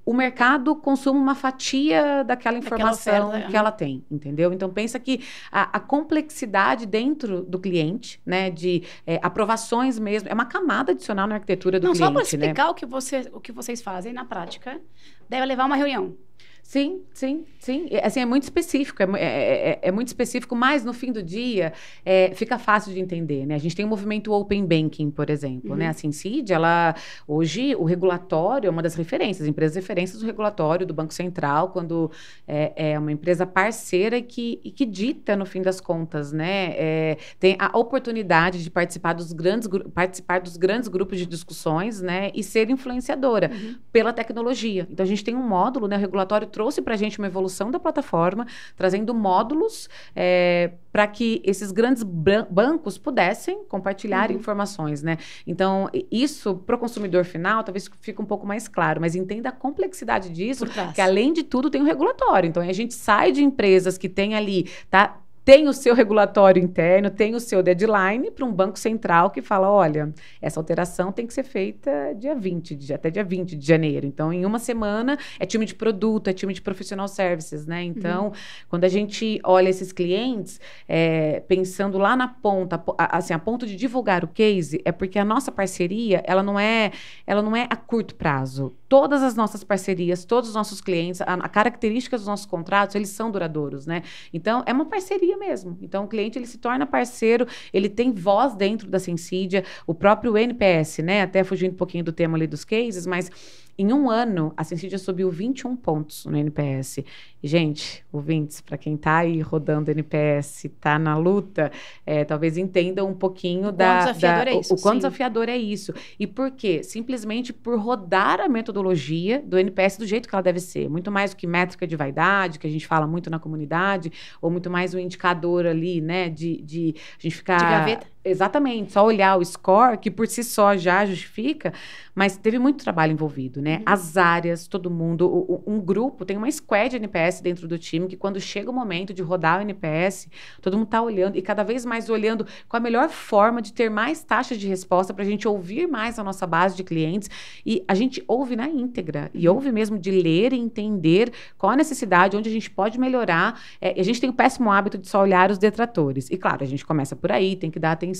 S3: o mercado consuma uma fatia daquela informação daquela que ela é. tem, entendeu? Então pensa que a, a complexidade dentro do cliente, né, de é, aprovações mesmo, é uma camada adicional na arquitetura do Não, cliente. Não né? só para explicar né? o que você, o que vocês fazem na prática, deve levar uma reunião. Sim, sim, sim. É, assim, é muito específico, é é, é, é, é, muito específico, mas no fim do dia é, fica fácil de entender, né? A gente tem o movimento Open Banking, por exemplo, né? uhum. né? A Sincid, ela, hoje, o regulatório é uma das referências, empresas referências do regulatório do Banco Central, quando é, uma empresa parceira que, e que dita, no fim das contas, né? tem a oportunidade de participar dos grandes, participar dos grandes grupos de discussões, né? E ser influenciadora uhum. pela tecnologia. Então, a gente tem um módulo, né? O regulatório trouxe para a gente uma evolução da plataforma, trazendo módulos é, eh, para que esses grandes bancos pudessem compartilhar uhum. informações, né? Então, isso para o consumidor final talvez fique um pouco mais claro, mas entenda a complexidade disso, que além de tudo tem o um regulatório. Então, a gente sai de empresas que tem ali, tá? tem o seu regulatório interno, tem o seu deadline para um banco central que fala: olha, essa alteração tem que ser feita dia 20, até dia 20 de janeiro. Então, em uma semana, é time de produto, é time de professional services, né? Então, uhum. quando a gente olha esses clientes, é, pensando lá na ponta, a, assim, a ponto de divulgar o case, é porque a nossa parceria, ela não é, ela não é a curto prazo todas as nossas parcerias, todos os nossos clientes, a, a característica dos nossos contratos, eles são duradouros, né? Então, é uma parceria mesmo. Então, o cliente, ele se torna parceiro, ele tem voz dentro da Sensidia, o próprio NPS, né? Até fugindo um pouquinho do tema ali dos cases, mas em um ano, a Sensidia subiu 21 pontos no NPS. gente, ouvintes, para quem está aí rodando NPS, está na luta, é, talvez entenda um pouquinho o da, quão da é isso, o, o quão desafiador é isso. E por quê? Simplesmente por rodar a metodologia do NPS do jeito que ela deve ser. Muito mais do que métrica de vaidade, que a gente fala muito na comunidade, ou muito mais um indicador ali, né, de, de a gente ficar... De gaveta? Exatamente, só olhar o score, que por si só já justifica, mas teve muito trabalho envolvido, né? Uhum. As áreas, todo mundo, o, o, um grupo, tem uma squad de NPS dentro do time que quando chega o momento de rodar o NPS, todo mundo tá olhando e cada vez mais olhando com a melhor forma de ter mais taxas de resposta para a gente ouvir mais a nossa base de clientes e a gente ouve na íntegra e uhum. ouve mesmo de ler e entender qual a necessidade, onde a gente pode melhorar. É, a gente tem o péssimo hábito de só olhar os detratores e claro, a gente começa por aí, tem que dar atenção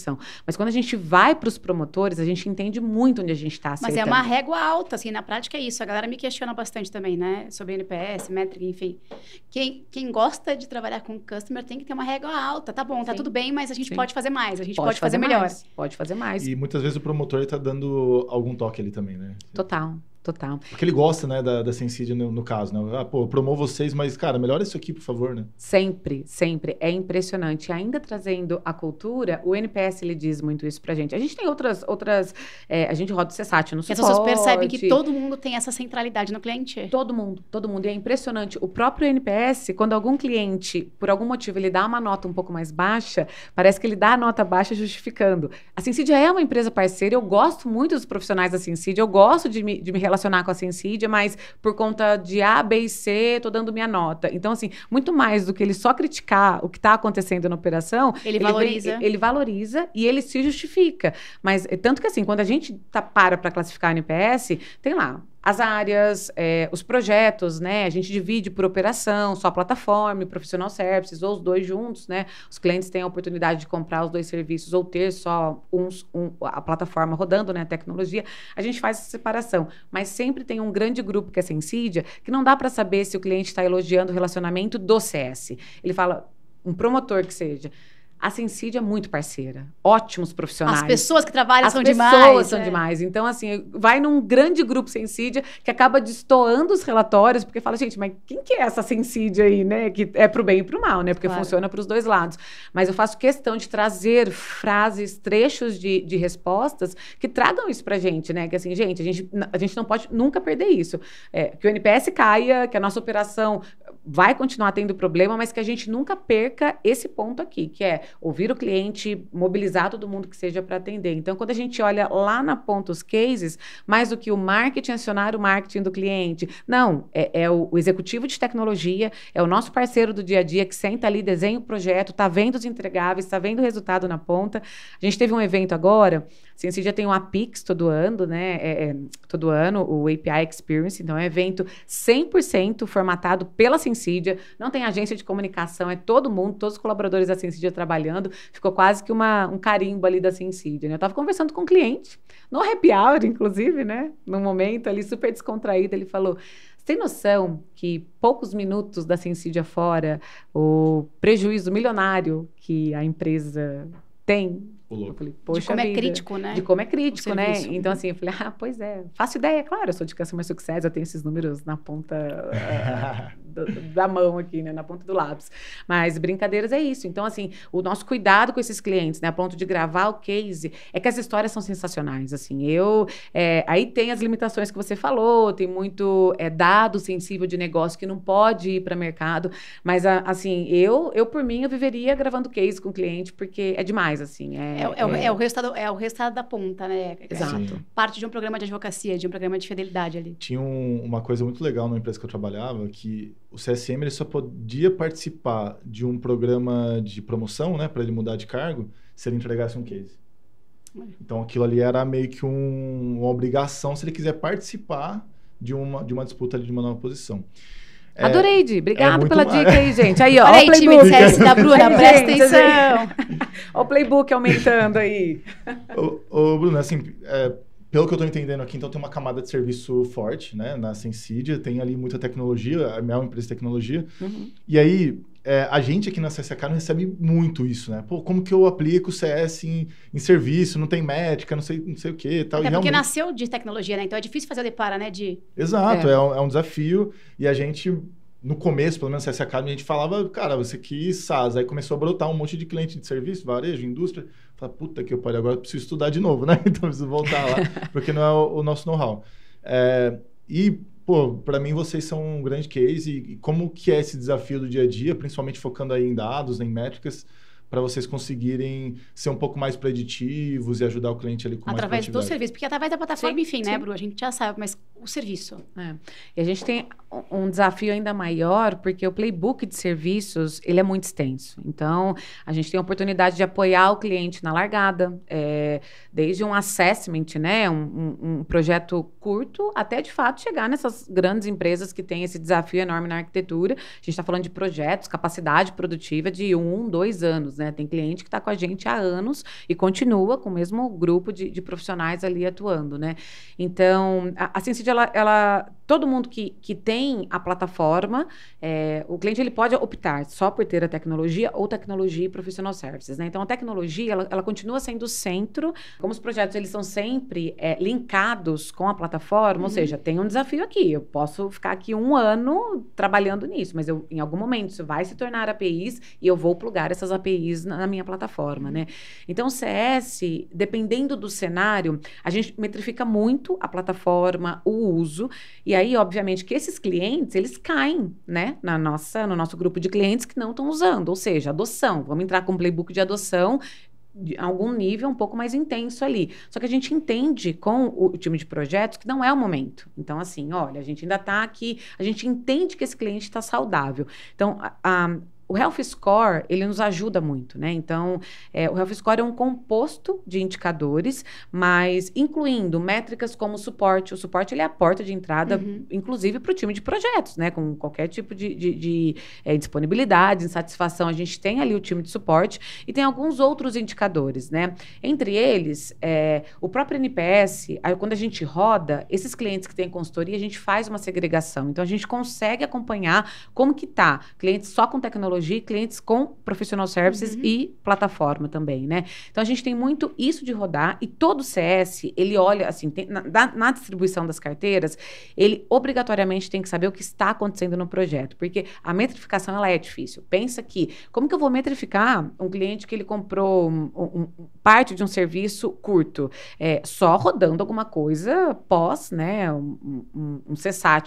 S3: mas quando a gente vai para os promotores, a gente entende muito onde a gente está acertando. Mas é uma
S1: régua alta, assim, na prática é isso. A galera me questiona bastante também, né? Sobre NPS, métrica, enfim. Quem, quem gosta de trabalhar com customer tem que ter uma régua alta. Tá bom, tá Sim. tá tudo bem, mas a gente Sim. pode fazer mais, a gente pode, pode fazer, fazer melhor. Pode fazer mais.
S2: E muitas vezes o promotor está dando algum toque ali também, né? Total. Total. Porque ele gosta, né, da, da Sensídia no, no, caso, né? Ah, pô, promovo vocês, mas, cara, melhora isso aqui, por favor, né?
S3: Sempre, sempre. É impressionante. Ainda trazendo a cultura, o NPS, ele diz muito isso pra gente. A gente tem outras, outras... É, a gente roda o CESAT no suporte. As pessoas percebem que todo mundo tem essa centralidade no cliente. Todo mundo, todo mundo. E é impressionante. O próprio NPS, quando algum cliente, por algum motivo, ele dá uma nota um pouco mais baixa, parece que ele dá a nota baixa justificando. A Sensídia é uma empresa parceira, eu gosto muito dos profissionais da Sensídia, eu gosto de me, de me relacionar relacionar com a Sensídia, mas por conta de A, B e C, tô dando minha nota. Então, assim, muito mais do que ele só criticar o que está acontecendo na operação, ele, ele valoriza. Ele, ele, valoriza e ele se justifica. Mas é, tanto que assim, quando a gente tá, para para classificar a NPS, tem lá as áreas, é, os projetos, né? A gente divide por operação, só plataforma, profissional services, ou os dois juntos, né? Os clientes têm a oportunidade de comprar os dois serviços ou ter só uns, um, a plataforma rodando, né? A tecnologia. A gente faz essa separação. Mas sempre tem um grande grupo que é Sensidia, que não dá para saber se o cliente está elogiando o relacionamento do CS. Ele fala, um promotor que seja, a Sensídia é muito parceira. Ótimos profissionais. As pessoas que trabalham As são demais. As pessoas são é. demais. Então, assim, vai num grande grupo Sensídia que acaba destoando os relatórios, porque fala, gente, mas quem que é essa Sensídia aí, né? Que é pro bem e pro mal, né? Porque claro. funciona para os dois lados. Mas eu faço questão de trazer frases, trechos de, de respostas que tragam isso pra gente, né? Que assim, gente, a gente, a gente não pode nunca perder isso. É, que o NPS caia, que a nossa operação vai continuar tendo problema, mas que a gente nunca perca esse ponto aqui, que é ouvir o cliente, mobilizar todo mundo que seja para atender. Então, quando a gente olha lá na ponta os cases, mais do que o marketing acionar o marketing do cliente, não, é, é o, o, executivo de tecnologia, é o nosso parceiro do dia a dia que senta ali, desenha o projeto, está vendo os entregáveis, está vendo o resultado na ponta. A gente teve um evento agora já tem o Apix todo ano, né? É, é, todo ano, o API Experience. Então, é um evento 100% formatado pela Ciencia. Não tem agência de comunicação, é todo mundo, todos os colaboradores da Ciencia trabalhando. Ficou quase que uma, um carimbo ali da Ciencia, né? Eu estava conversando com um cliente, no happy hour, inclusive, né? Num momento ali super descontraído, ele falou... Você tem noção que poucos minutos da Sensídia fora, o prejuízo milionário que a empresa tem eu falei, Poxa de como é vida. é crítico, né? De como é crítico, né? Então, assim, eu falei, ah, pois é. Faço ideia, claro, eu sou de Customer Success, eu tenho esses números na ponta ah, da, da mão aqui, né? Na ponta do lápis. Mas brincadeiras é isso. Então, assim, o nosso cuidado com esses clientes, né? A ponto de gravar o case, é que as histórias são sensacionais, assim. Eu... É, aí tem as limitações que você falou, tem muito é, dado sensível de negócio que não pode ir para mercado, mas, a, assim, eu, eu por mim, eu viveria gravando case com o cliente, porque é demais, assim. É,
S2: é, é, o, é. é, o,
S1: resultado, é o resultado da ponta, né? É Exato. Sim. Parte de um programa de advocacia, de um programa de fidelidade ali.
S2: Tinha um, uma coisa muito legal na empresa que eu trabalhava, que o CSM ele só podia participar de um programa de promoção, né, para ele mudar de cargo, se ele entregasse um case. Então aquilo ali era meio que um, uma obrigação se ele quiser participar de uma, de uma disputa de uma nova posição. É, Adorei, Di. Obrigado é pela dica aí, gente. Aí, ó. Olha aí, o time CS da Bruna, presta atenção.
S3: Olha o playbook
S2: aumentando aí. Ô, ô Bruna, assim, é, pelo que eu estou entendendo aqui, então tem uma camada de serviço forte, né? Na Sensidia, tem ali muita tecnologia, a maior é uma empresa de tecnologia. Uhum. E aí, é, a gente aqui na CSK não recebe muito isso, né? Pô, como que eu aplico CS em, em serviço? Não tem médica, não sei, não sei o que tal. Até porque realmente... nasceu
S1: de tecnologia, né? Então é difícil fazer o depara, né? De... Exato, é, é, um,
S2: é um desafio. E a gente no começo, pelo menos essa Academy, a gente falava, cara, você que SaaS. Aí começou a brotar um monte de cliente de serviço, varejo, indústria. Fala, puta que eu pariu, agora preciso estudar de novo, né? Então preciso voltar lá, porque não é o, o nosso know-how. É, e, pô, para mim vocês são um grande case. E, e, como que é esse desafio do dia a dia, principalmente focando aí em dados, em métricas? para vocês conseguirem ser um pouco mais preditivos e ajudar o cliente ali com Através do serviço,
S1: porque através da plataforma, sim, enfim, né, sim. né, Bru? A gente já sabe, mas o serviço.
S3: É. E a gente tem um desafio ainda maior, porque o playbook de serviços, ele é muito extenso. Então, a gente tem a oportunidade de apoiar o cliente na largada, é, desde um assessment, né, um, um, um projeto curto, até de fato chegar nessas grandes empresas que têm esse desafio enorme na arquitetura. A gente está falando de projetos, capacidade produtiva de um, dois anos, né? né? Tem cliente que está com a gente há anos e continua com o mesmo grupo de, de profissionais ali atuando, né? Então, a, a ela, ela, todo mundo que, que tem a plataforma, é, o cliente ele pode optar só por ter a tecnologia ou tecnologia e professional services, né? Então, a tecnologia, ela, ela continua sendo o centro, como os projetos, eles são sempre é, linkados com a plataforma, uhum. ou seja, tem um desafio aqui, eu posso ficar aqui um ano trabalhando nisso, mas eu, em algum momento isso vai se tornar APIs e eu vou plugar essas APIs na minha plataforma, uhum. né? Então, o CS, dependendo do cenário, a gente metrifica muito a plataforma, o uso, e aí, obviamente, que esses clientes, eles caem, né, na nossa, no nosso grupo de clientes que não estão usando, ou seja, adoção. Vamos entrar com um playbook de adoção de algum nível um pouco mais intenso ali. Só que a gente entende com o time de projetos que não é o momento. Então, assim, olha, a gente ainda está aqui, a gente entende que esse cliente está saudável. Então, a, o Health Score, ele nos ajuda muito, né? Então, é, o Health Score é um composto de indicadores, mas incluindo métricas como suporte. O suporte, ele é a porta de entrada, uhum. inclusive para o time de projetos, né? Com qualquer tipo de, de, de é, disponibilidade, insatisfação. A gente tem ali o time de suporte e tem alguns outros indicadores, né? Entre eles, é, o próprio NPS, aí, quando a gente roda, esses clientes que têm consultoria, a gente faz uma segregação. Então, a gente consegue acompanhar como que tá. Clientes só com tecnologia tecnologia e clientes com professional services uhum. e plataforma também, né? Então a gente tem muito isso de rodar e todo CS, ele olha assim, tem, na, na distribuição das carteiras, ele obrigatoriamente tem que saber o que está acontecendo no projeto, porque a metrificação ela é difícil. Pensa que, como que eu vou metrificar um cliente que ele comprou um, um, parte de um serviço curto? É, só rodando alguma coisa pós, né, um, um, um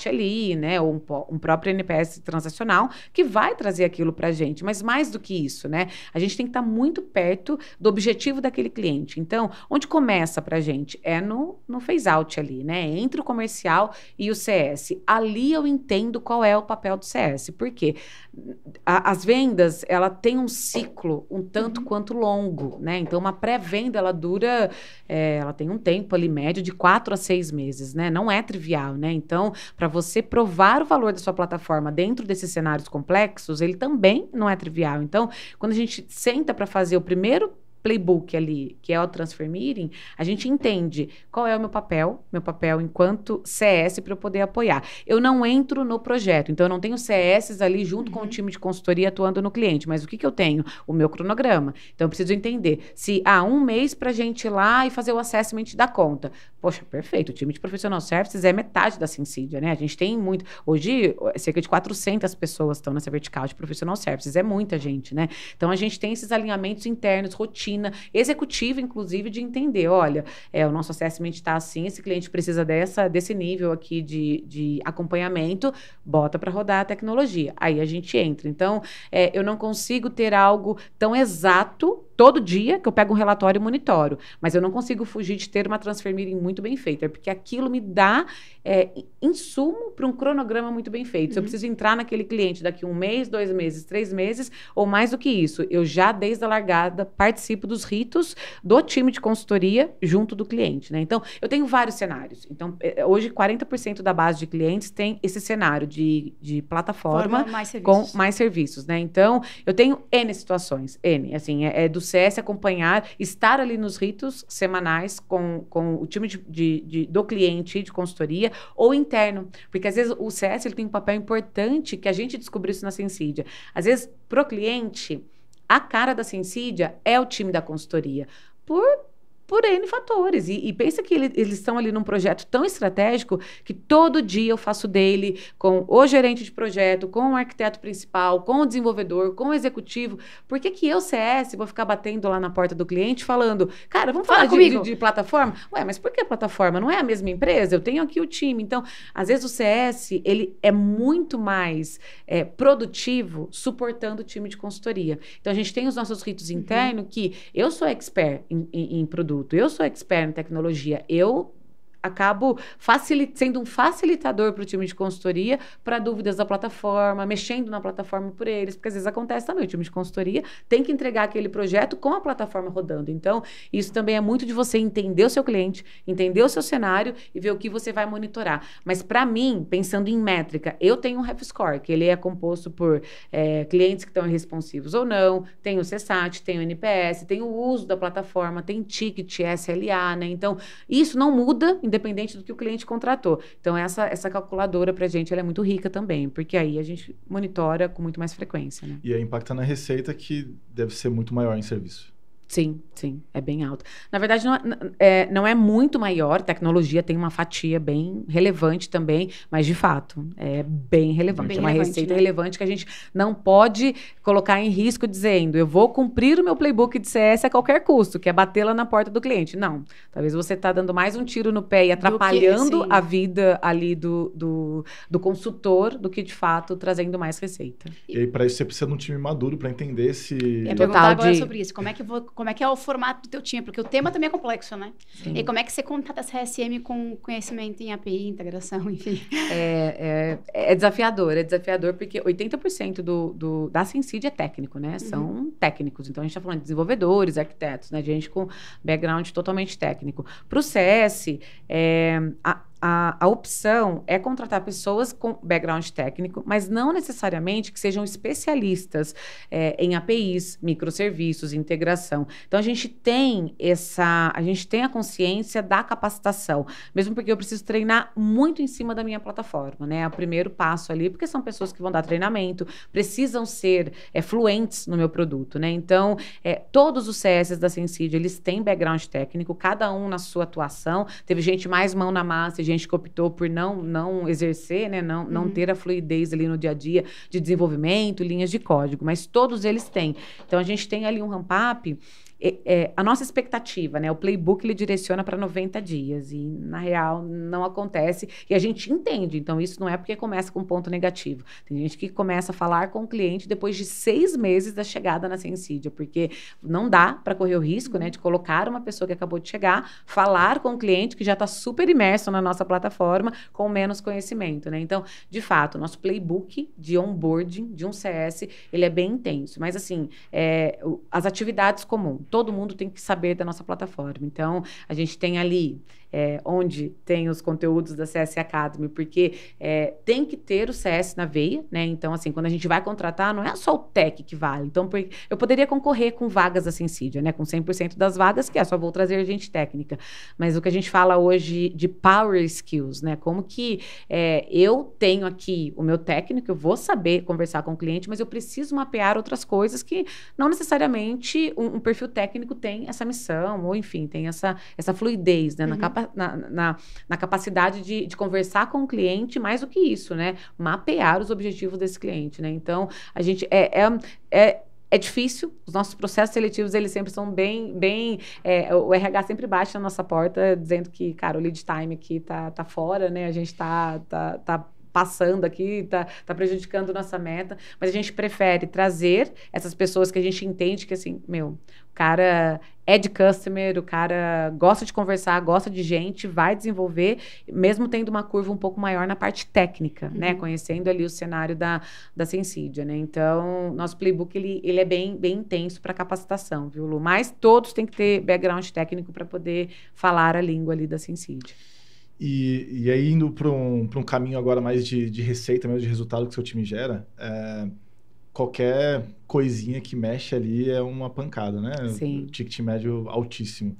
S3: ali, né, ou um, um próprio NPS transacional, que vai trazer aquilo para para a gente. Mas mais do que isso, né? A gente tem que estar tá muito perto do objetivo daquele cliente. Então, onde começa para a gente? É no, no phase-out ali, né? Entre o comercial e o CS. Ali eu entendo qual é o papel do CS. Por quê? A, as vendas, ela tem um ciclo um tanto uhum. quanto longo, né? Então, uma pré-venda, ela dura... É, ela tem um tempo ali médio de quatro a seis meses, né? Não é trivial, né? Então, para você provar o valor da sua plataforma dentro desses cenários complexos, ele também bem, não é trivial. Então, quando a gente senta para fazer o primeiro playbook ali, que é o transfer meeting, a gente entende qual é o meu papel, meu papel enquanto CS para eu poder apoiar. Eu não entro no projeto, então eu não tenho CSs ali junto uhum. com o uhum. time de consultoria atuando no cliente, mas o que, que eu tenho? O meu cronograma. Então eu preciso entender se há ah, um mês para a gente ir lá e fazer o assessment da conta. Poxa, perfeito, o time de profissional services é metade da Sincídia, né? A gente tem muito. Hoje, cerca de 400 pessoas estão nessa vertical de profissional services, é muita gente, né? Então a gente tem esses alinhamentos internos, rotinas rotina executiva, inclusive, de entender, olha, é, o nosso assessment está assim, esse cliente precisa dessa, desse nível aqui de, de acompanhamento, bota para rodar a tecnologia. Aí a gente entra. Então, é, eu não consigo ter algo tão exato todo dia que eu pego um relatório e monitoro. Mas eu não consigo fugir de ter uma transferir muito bem feita, é porque aquilo me dá é, insumo para um cronograma muito bem feito. Uhum. Se eu uhum. preciso entrar naquele cliente daqui um mês, dois meses, três meses, ou mais do que isso, eu já, desde a largada, participo dos ritos do time de consultoria junto do cliente. Né? Então, eu tenho vários cenários. Então, é, é, hoje, 40% da base de clientes tem esse cenário de, de plataforma mais com mais serviços. Né? Então, eu tenho N situações, N. Assim, é, é do CS, acompanhar, estar ali nos ritos semanais com, com o time de, de, de, do cliente, de consultoria, ou interno. Porque às vezes o CS ele tem um papel importante que a gente descobriu isso na Sensídia. Às vezes, para o cliente, a cara da Sensídia é o time da consultoria. Por por N fatores. E, e pensa que ele, eles estão ali num projeto tão estratégico que todo dia eu faço dele com o gerente de projeto, com o arquiteto principal, com o desenvolvedor, com o executivo. Por que, que eu, CS, vou ficar batendo lá na porta do cliente falando, cara, vamos falar De, de, de, plataforma? Ué, mas por que plataforma? Não é a mesma empresa? Eu tenho aqui o time. Então, às vezes o CS, ele é muito mais é, produtivo suportando o time de consultoria. Então, a gente tem os nossos ritos uhum. internos que eu sou expert em, em, em produto produto, eu sou expert em tecnologia, eu acabo sendo um facilitador para o time de consultoria para dúvidas da plataforma, mexendo na plataforma por eles, porque às vezes acontece também, o time de consultoria tem que entregar aquele projeto com a plataforma rodando. Então, isso também é muito de você entender o seu cliente, entender o seu cenário e ver o que você vai monitorar. Mas para mim, pensando em métrica, eu tenho um ref score, que ele é composto por é, clientes que estão responsivos ou não, tem o CSAT, tem o NPS, tem o uso da plataforma, tem ticket, SLA, né? Então, isso não muda, independente do que o cliente contratou. Então, essa, essa calculadora para a gente é muito rica também, porque aí a gente monitora com muito mais frequência. Né?
S2: E aí impacta na receita que deve ser muito maior em serviço.
S3: Sim, sim, é bem alto. Na verdade, não é, é, não é muito maior, tecnologia tem uma fatia bem relevante também, mas de fato, é bem relevante. Bem é uma relevante, receita né? relevante que a gente não pode colocar em risco dizendo, eu vou cumprir o meu playbook de CS a qualquer custo, que é batê-la na porta do cliente. Não, talvez você está dando mais um tiro no pé e atrapalhando que, a vida ali do, do, do consultor do que de fato trazendo mais receita.
S2: E aí, para isso, você precisa de um time maduro para entender se... É total de... agora sobre
S1: isso, como é que vou como é que é o formato do teu time, porque o tema também é complexo, né? Sim. E como é que você contata essa RSM com conhecimento em API, integração, enfim?
S3: É, é, é desafiador, é desafiador porque 80% do, do, da SenCid é técnico, né? Uhum. São uhum. técnicos, então a gente está falando de desenvolvedores, arquitetos, né? gente com background totalmente técnico. Para o CS, é, a, a, a opção é contratar pessoas com background técnico, mas não necessariamente que sejam especialistas é, em APIs, microserviços, integração. Então a gente tem essa, a gente tem a consciência da capacitação, mesmo porque eu preciso treinar muito em cima da minha plataforma, né? É o primeiro passo ali, porque são pessoas que vão dar treinamento, precisam ser é, fluentes no meu produto, né? Então é, todos os CS da Sensídio, eles têm background técnico, cada um na sua atuação. Teve gente mais mão na massa, gente gente que optou por não, não exercer, né? Não, não uhum. ter a fluidez ali no dia a dia de desenvolvimento, linhas de código. Mas todos eles têm. Então, a gente tem ali um ramp-up é, é, a nossa expectativa, né? O playbook ele direciona para 90 dias e na real não acontece e a gente entende. Então isso não é porque começa com um ponto negativo. Tem gente que começa a falar com o cliente depois de seis meses da chegada na Sensídia, porque não dá para correr o risco, né, de colocar uma pessoa que acabou de chegar falar com o cliente que já está super imerso na nossa plataforma com menos conhecimento, né? Então, de fato, nosso playbook de onboarding de um CS ele é bem intenso, mas assim é, as atividades comuns todo mundo tem que saber da nossa plataforma. Então, a gente tem ali é, onde tem os conteúdos da CS Academy, porque é, tem que ter o CS na veia, né? Então, assim, quando a gente vai contratar, não é só o tech que vale. Então, eu poderia concorrer com vagas da assim, Sensídia, né? Com 100% das vagas, que é só vou trazer gente técnica. Mas o que a gente fala hoje de power skills, né? Como que é, eu tenho aqui o meu técnico, eu vou saber conversar com o cliente, mas eu preciso mapear outras coisas que não necessariamente um, um perfil técnico tem essa missão, ou enfim, tem essa, essa fluidez, né? Uhum. Na, capa na, na, na, capacidade de, de, conversar com o cliente, mais do que isso, né? Mapear os objetivos desse cliente, né? Então, a gente é, é, é é difícil, os nossos processos seletivos, eles sempre são bem, bem, é, o RH sempre bate na nossa porta, dizendo que, cara, o lead time aqui tá, tá fora, né, a gente tá, tá, tá passando aqui, está tá prejudicando nossa meta. Mas a gente prefere trazer essas pessoas que a gente entende que, assim, meu, o cara é de customer, o cara gosta de conversar, gosta de gente, vai desenvolver, mesmo tendo uma curva um pouco maior na parte técnica, né, uhum. né? Conhecendo ali o cenário da, da Sensidia, né? Então, nosso playbook, ele, ele é bem, bem intenso para capacitação, viu, Lu? Mas todos têm que ter background técnico para poder falar a língua ali da Sensidia.
S2: E, e aí, indo para um, um caminho agora mais de, de receita, mesmo de resultado que seu time gera, é, qualquer coisinha que mexe ali é uma pancada, né? Sim. Ticket médio altíssimo.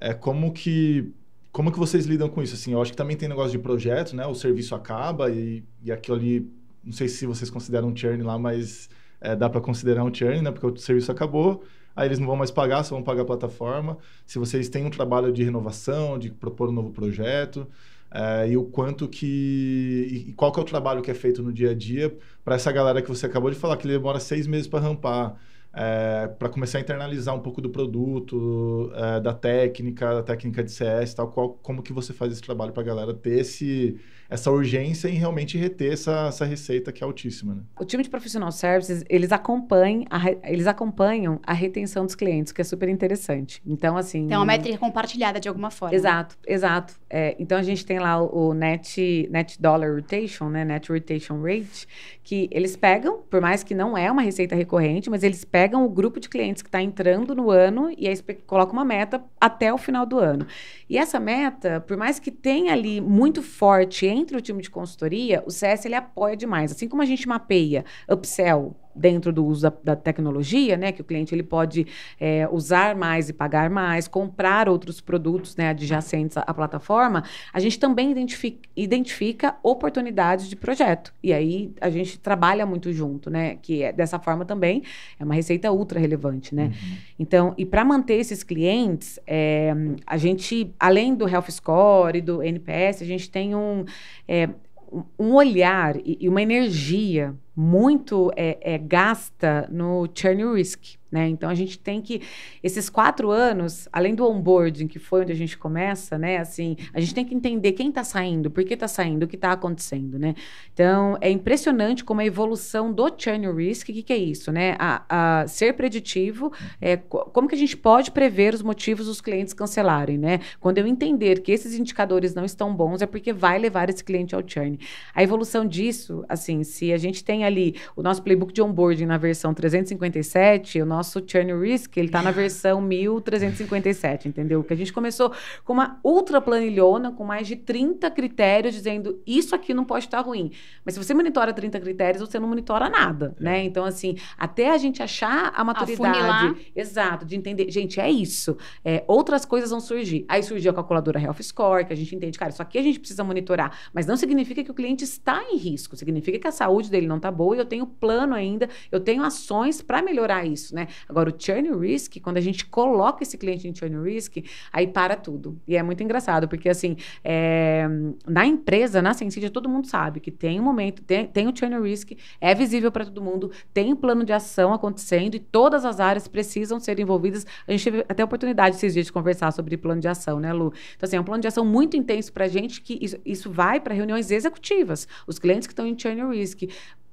S2: É, como que como que vocês lidam com isso? Assim, eu acho que também tem negócio de projeto, né? O serviço acaba e, e aquilo ali, não sei se vocês consideram um churn lá, mas é, dá para considerar um churn, né? Porque o serviço acabou aí eles não vão mais pagar, só vão pagar a plataforma. Se vocês têm um trabalho de renovação, de propor um novo projeto, é, e o quanto que. E qual que é o trabalho que é feito no dia a dia para essa galera que você acabou de falar, que demora seis meses para rampar. É, eh, para começar a internalizar um pouco do produto, é, da técnica, da técnica de CS, tal qual, como que você faz esse trabalho para a galera ter esse, essa urgência em realmente reter essa, essa receita que é altíssima. Né?
S3: O time de profissional services, eles acompanham, a, eles acompanham a retenção dos clientes, que é super interessante. Então, assim... Tem uma métrica
S1: compartilhada de alguma forma. Né? Exato,
S3: exato. É, então, a gente tem lá o, o net, net Dollar Rotation, né? Net Rotation Rate, que eles pegam, por mais que não é uma receita recorrente, mas eles pegam o grupo de clientes que está entrando no ano e aí coloca uma meta até o final do ano. E essa meta, por mais que tenha ali muito forte dentro do time de consultoria, o CS ele apoia demais. Assim como a gente mapeia upsell, dentro do uso da, da, tecnologia, né, que o cliente ele pode é, usar mais e pagar mais, comprar outros produtos né, adjacentes à, à plataforma, a gente também identifica, identifica, oportunidades de projeto. E aí a gente trabalha muito junto, né, que é, dessa forma também é uma receita ultra relevante, né. Uhum. Então, e para manter esses clientes, é, a gente, além do Health Score e do NPS, a gente tem é, um, um olhar e, e uma energia muito é, é, gasta no churn risk, né? Então a gente tem que esses quatro anos, além do onboarding que foi onde a gente começa, né? Assim, a gente tem que entender quem está saindo, por que está saindo, o que está acontecendo, né? Então é impressionante como a evolução do churn risk, o que, que, é isso, né? A, a ser preditivo, é, como que a gente pode prever os motivos dos clientes cancelarem, né? Quando eu entender que esses indicadores não estão bons, é porque vai levar esse cliente ao churn. A evolução disso, assim, se a gente tem ali o nosso playbook de onboarding na versão 357, o nosso churn risk, ele está na versão 1357, entendeu? Que a gente começou com uma ultra planilhona, com mais de 30 critérios, dizendo isso aqui não pode estar tá ruim. Mas se você monitora 30 critérios, você não monitora nada, né? é. né? Então, assim, até a gente achar a maturidade. Exato, de entender. Gente, é isso. É, outras coisas vão surgir. Aí surgiu a calculadora Health Score, que a gente entende, cara, isso aqui a gente precisa monitorar. Mas não significa que o cliente está em risco, significa que a saúde dele não está boa e eu tenho plano ainda, eu tenho ações para melhorar isso, né? Agora, o churn risk, quando a gente coloca esse cliente em churn risk, aí para tudo. E é muito engraçado, porque assim, é, na empresa, na Sensidia, todo mundo sabe que tem um momento, tem, tem o churn risk, é visível para todo mundo, tem um plano de ação acontecendo e todas as áreas precisam ser envolvidas. A gente teve até a oportunidade esses dias de conversar sobre plano de ação, né, Lu? Então, assim, é um plano de ação muito intenso para a gente que isso, isso vai para reuniões executivas. Os clientes que estão em churn risk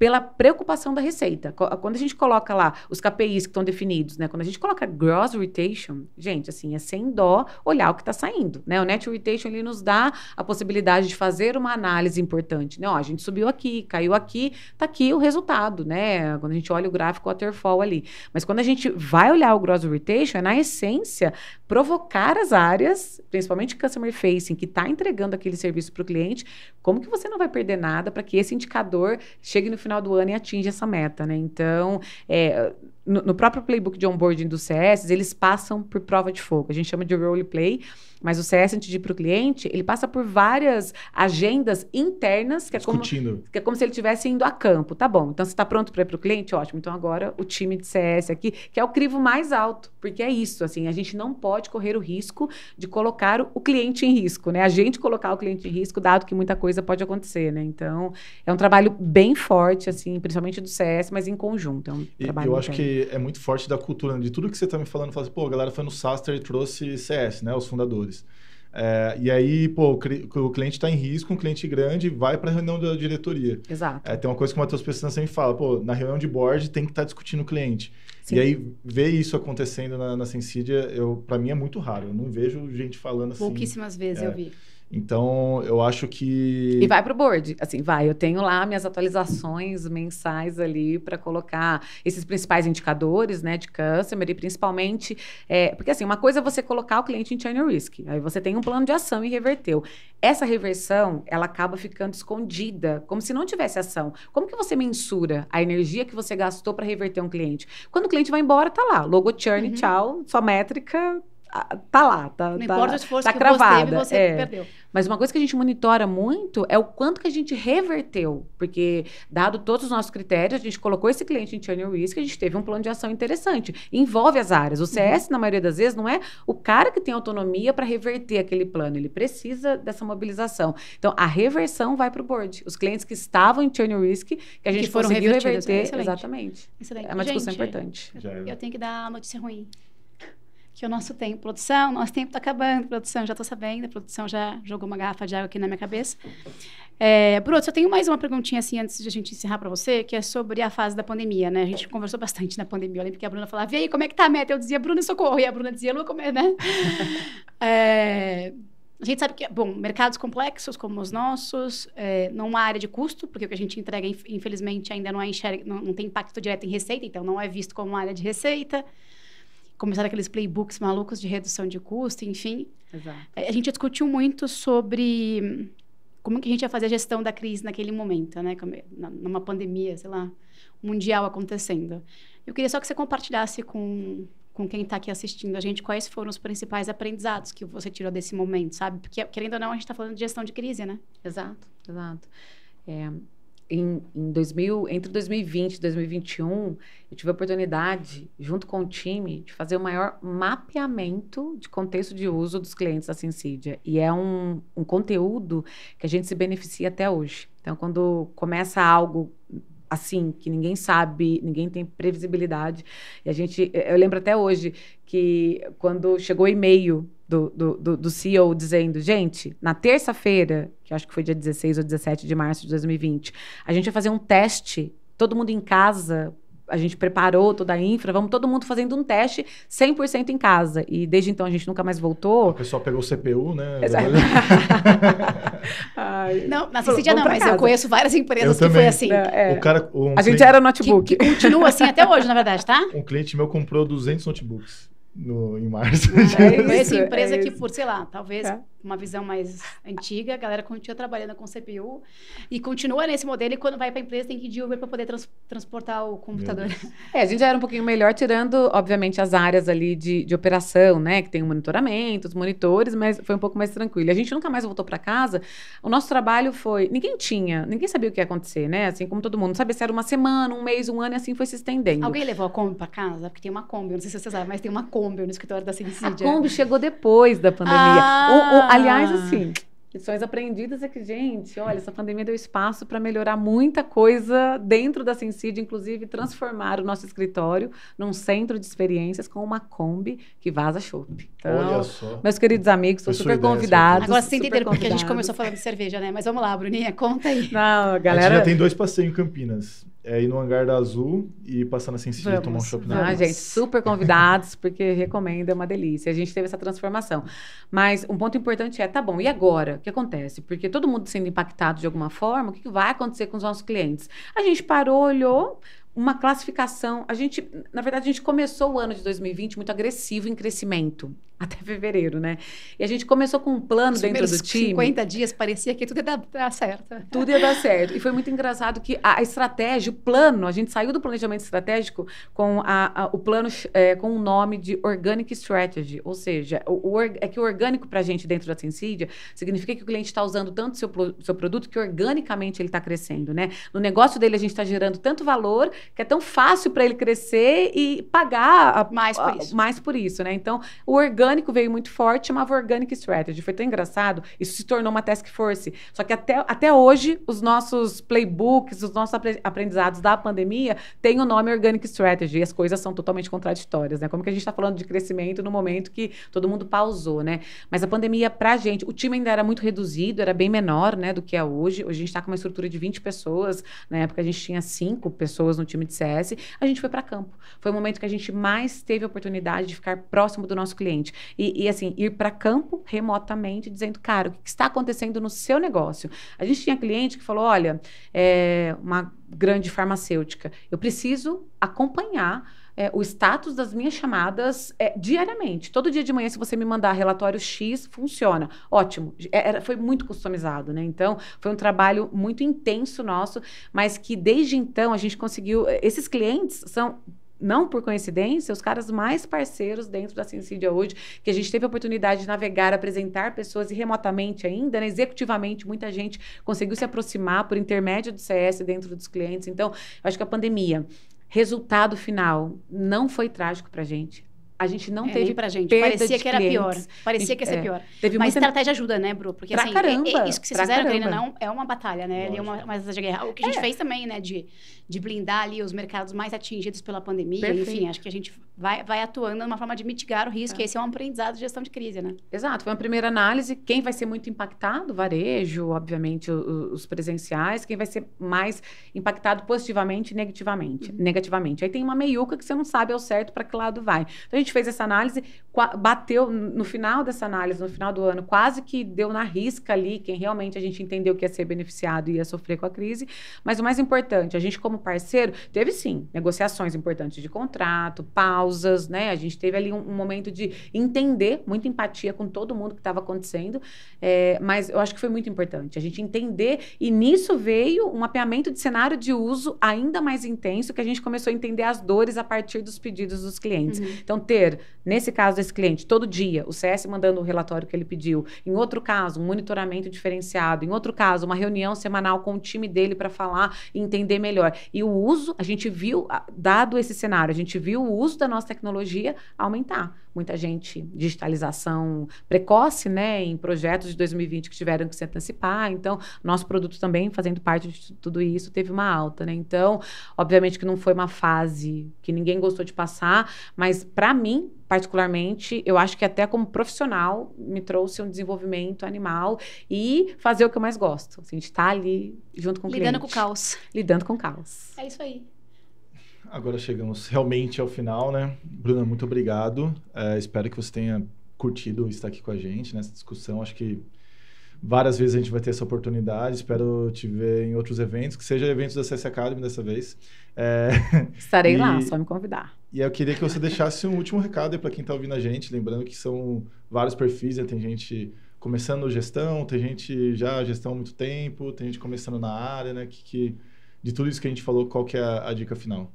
S3: pela preocupação da receita. Quando a gente coloca lá os KPIs que estão definidos, né? Quando a gente coloca gross retention, gente, assim, é sem dó olhar o que está saindo, né? O net retention, ele nos dá a possibilidade de fazer uma análise importante, né? Ó, a gente subiu aqui, caiu aqui, tá aqui o resultado, né? Quando a gente olha o gráfico waterfall ali. Mas quando a gente vai olhar o gross retention, é na essência provocar as áreas, principalmente customer facing, que está entregando aquele serviço para o cliente, como que você não vai perder nada para que esse indicador chegue no final do ano e atinja essa meta, né? Então, é, no, no, próprio playbook de onboarding do CS, eles passam por prova de fogo. A gente chama de roleplay, mas o CS, antes de ir para o cliente, ele passa por várias agendas internas, que é, como, que é como se ele estivesse indo a campo. Tá bom, então você está pronto para ir para o cliente? Ótimo. Então agora o time de CS aqui, que é o crivo mais alto, porque é isso, assim, a gente não pode correr o risco de colocar o cliente em risco, né? A gente colocar o cliente em risco, dado que muita coisa pode acontecer, né? Então, é um trabalho bem forte, assim, principalmente do CS, mas em conjunto. É um e, eu acho bem. que
S2: é muito forte da cultura, né? de tudo que você está me falando, fala assim, pô, a galera foi no Saster e trouxe CS, né, os fundadores. É, e aí, pô, o cliente está em risco, um cliente grande, vai para a reunião da diretoria. Exato. É, tem uma coisa que o Matheus Pessina sempre fala, pô, na reunião de board tem que estar tá discutindo o cliente. Sim. E aí, ver isso acontecendo na, na Sensidia, para mim é muito raro. Eu não vejo gente falando assim. Pouquíssimas vezes é. eu vi. Então, eu acho que. E vai
S3: para o board. Assim, vai. Eu tenho lá minhas atualizações mensais ali para colocar esses principais indicadores, né, de customer e principalmente. É, porque, assim, uma coisa é você colocar o cliente em channel risk. Aí você tem um plano de ação e reverteu. Essa reversão, ela acaba ficando escondida, como se não tivesse ação. Como que você mensura a energia que você gastou para reverter um cliente? Quando cliente vai embora, tá lá. Logo churn, uhum. tchau, sua métrica tá lá, tá Não tá, importa o esforço tá que cravada. você, você é. perdeu. Mas uma coisa que a gente monitora muito é o quanto que a gente reverteu, porque dado todos os nossos critérios, a gente colocou esse cliente em channel risk, a gente teve um plano de ação interessante. Envolve as áreas. O CS, uhum. na maioria das vezes, não é o cara que tem autonomia para reverter aquele plano, ele precisa dessa mobilização. Então, a reversão vai para o board. Os clientes que estavam em channel risk, que a gente que conseguiu reverter, excelente. exatamente. Excelente. É uma gente, discussão importante. Eu
S1: tenho que dar a notícia ruim que o nosso tempo, produção, nosso tempo está acabando, produção, já estou sabendo, a produção já jogou uma garrafa de água aqui na minha cabeça. É, Bruno, só tenho mais uma perguntinha assim antes de a gente encerrar para você, que é sobre a fase da pandemia, né? A gente conversou bastante na pandemia. Eu lembro que a Bruna falava, e aí, como é que tá a meta? Eu dizia, Bruna, socorro. E a Bruna dizia, Lu, como é, né? é, a gente sabe que, bom, mercados complexos como os nossos, é, não há área de custo, porque o que a gente entrega, infelizmente, ainda não, é enxerga, não, não tem impacto direto em receita, então não é visto como área de receita começaram aqueles playbooks malucos de redução de custo, enfim. Exato. É, a gente discutiu muito sobre hum, como que a gente ia fazer a gestão da crise naquele momento, né? Numa pandemia, sei lá, mundial acontecendo. Eu queria só que você compartilhasse com, com quem está aqui assistindo a gente quais foram os principais aprendizados que você tirou desse momento, sabe? Porque, querendo ou não, a gente está falando de gestão de crise, né? Exato,
S3: exato. É, em, em 2000, entre 2020 e 2021, eu tive a oportunidade, junto com o time, de fazer o maior mapeamento de contexto de uso dos clientes da Sensidia. E é um, um conteúdo que a gente se beneficia até hoje. Então, quando começa algo assim, que ninguém sabe, ninguém tem previsibilidade. E a gente, eh, eu lembro até hoje que quando chegou o e-mail do, do, do, do CEO dizendo, gente, na terça-feira, que acho que foi dia 16 ou 17 de março de 2020, a gente vai fazer um teste, todo mundo em casa, a gente preparou toda a infra, vamos todo mundo fazendo um teste 100% em casa. E desde então a gente nunca mais voltou. O
S2: pessoal pegou o CPU, né? Exato.
S1: Ai, não, na Cecília não, mas casa. eu conheço várias empresas eu que também. foi assim. é. O cara, um a cliente... gente era notebook. Que, que continua assim até hoje, na verdade, tá?
S2: Um cliente meu comprou 200 notebooks no, em março. Ah, é, é isso, conheço empresa é que por, sei
S1: lá, talvez... É uma visão mais antiga, a galera continua trabalhando com CPU e continua nesse modelo e quando vai para a empresa tem que ir de Uber para poder trans, transportar o computador.
S3: É, a gente já era um pouquinho melhor tirando, obviamente, as áreas ali de, de operação, né, que tem o monitoramento, os monitores, mas foi um pouco mais tranquilo. A gente nunca mais voltou para casa. O nosso trabalho foi, ninguém tinha, ninguém sabia o que ia acontecer, né? Assim como todo mundo, sabia se era uma semana, um mês, um ano e assim foi se estendendo. Alguém levou a Kombi para casa? Porque tem uma Kombi, eu não sei se vocês sabem, mas tem uma Kombi no escritório da Cincídia. A Kombi chegou depois da pandemia. Ah. O, o, Aliás, ah. assim, lições aprendidas é que, gente, olha, essa pandemia deu espaço para melhorar muita coisa dentro da Senside, inclusive transformar o nosso escritório num centro de experiências com uma Kombi que vaza chopp. Então, olha só. meus queridos amigos, são super convidados. Agora sem entenderam porque a gente
S1: começou falando de cerveja, né? Mas vamos lá, Bruninha, conta aí. Não, galera. A gente
S2: já tem dois passeios em Campinas é ir no hangar da Azul e passar na assim e tomar um shopping na Ah, gente,
S3: super convidados, porque recomendo, é uma delícia. A gente teve essa transformação. Mas um ponto importante é, tá bom, e agora? O que acontece? Porque todo mundo sendo impactado de alguma forma, o que vai acontecer com os nossos clientes? A gente parou, olhou, uma classificação. A gente, na verdade, a gente começou o ano de 2020 muito agressivo em crescimento até fevereiro, né? E a gente começou com um plano Os dentro do time. 50 dias parecia que tudo ia dar, dar, certo. Tudo ia dar certo. E foi muito engraçado que a, a estratégia, o plano, a gente saiu do planejamento estratégico com a, a o plano é, com o nome de Organic Strategy, ou seja, o, o, é que o orgânico para a gente dentro da Sensidia significa que o cliente está usando tanto seu seu produto que organicamente ele está crescendo, né? No negócio dele a gente está gerando tanto valor que é tão fácil para ele crescer e pagar a, mais por isso, mais por isso, né? Então o orgânico orgânico veio muito forte, chamava Organic Strategy. Foi tão engraçado, isso se tornou uma task force. Só que até, até hoje, os nossos playbooks, os nossos aprendizados da pandemia têm o nome Organic Strategy. E as coisas são totalmente contraditórias, né? Como que a gente está falando de crescimento no momento que todo mundo pausou, né? Mas a pandemia, pra gente, o time ainda era muito reduzido, era bem menor, né, do que é hoje. Hoje a gente está com uma estrutura de 20 pessoas. Na época a gente tinha cinco pessoas no time de CS. A gente foi para campo. Foi o momento que a gente mais teve a oportunidade de ficar próximo do nosso cliente. E, e assim, ir para campo remotamente, dizendo, cara, o que está acontecendo no seu negócio? A gente tinha cliente que falou: olha, é uma grande farmacêutica, eu preciso acompanhar. É, o status das minhas chamadas é, diariamente. Todo dia de manhã, se você me mandar relatório X, funciona. Ótimo. É, era, foi muito customizado, né? Então, foi um trabalho muito intenso nosso, mas que desde então a gente conseguiu. É, esses clientes são não por coincidência, os caras mais parceiros dentro da Sensídia hoje, que a gente teve a oportunidade de navegar, apresentar pessoas e remotamente ainda, né, executivamente, muita gente conseguiu se aproximar por intermédio do CS dentro dos clientes. Então, acho que a pandemia, resultado final, não foi trágico para a gente. A gente não é, teve pra gente. Parecia que era clientes. pior. Parecia que ia ser é. pior. Teve Mas muita... estratégia ajuda,
S1: né, Bru? Porque pra assim, é, caramba, é, isso que vocês fizeram, caramba. não é uma batalha, né? é uma, uma estratégia guerra. O que a gente é. fez também, né, de, de blindar ali os mercados mais atingidos pela pandemia. Perfeito. Enfim, acho que a gente vai, vai atuando numa forma
S3: de mitigar o risco. É. Esse é um aprendizado de gestão de crise, né? Exato. Foi uma primeira análise. Quem vai ser muito impactado? Varejo, obviamente, os, os presenciais. Quem vai ser mais impactado positivamente e negativamente? Uhum. negativamente. Aí tem uma meiuca que você não sabe ao certo para que lado vai. Então, a gente fez essa análise, bateu no final dessa análise, no final do ano, quase que deu na risca ali quem realmente a gente entendeu que ia ser beneficiado e ia sofrer com a crise. Mas o mais importante, a gente como como parceiro, teve sim negociações importantes de contrato, pausas, né? A gente teve ali um, um momento de entender, muita empatia com todo mundo que estava acontecendo, é, mas eu acho que foi muito importante a gente entender, e nisso veio um mapeamento de cenário de uso ainda mais intenso, que a gente começou a entender as dores a partir dos pedidos dos clientes. Uhum. Então, ter, nesse caso desse cliente, todo dia, o CS mandando o relatório que ele pediu, em outro caso, um monitoramento diferenciado, em outro caso, uma reunião semanal com o time dele para falar e entender melhor. E o uso, a gente viu, ah, dado esse cenário, a gente viu o uso da nossa tecnologia aumentar muita gente, digitalização precoce, né, em projetos de 2020 que tiveram que se antecipar. Então, nosso produto também, fazendo parte de tudo isso, teve uma alta, né? Então, obviamente que não foi uma fase que ninguém gostou de passar, mas para mim, particularmente, eu acho que até como profissional me trouxe um desenvolvimento animal e fazer o que eu mais gosto. Assim, gente está ali junto com o Lidando cliente. com o caos. Lidando com o caos.
S1: É isso aí
S2: agora chegamos realmente ao final, né? Bruna, muito obrigado. É, espero que você tenha curtido estar aqui com a gente nessa discussão. Acho que várias vezes a gente vai ter essa oportunidade. Espero te ver em outros eventos, que seja eventos da CS Academy dessa vez. É... Estarei e... lá, só me convidar. E eu queria que você deixasse um último recado para quem está ouvindo a gente, lembrando que são vários perfis, né? tem gente começando gestão, tem gente já gestão há muito tempo, tem gente começando na área, né? Que, que... De tudo isso que a gente falou, qual que é a, a dica final?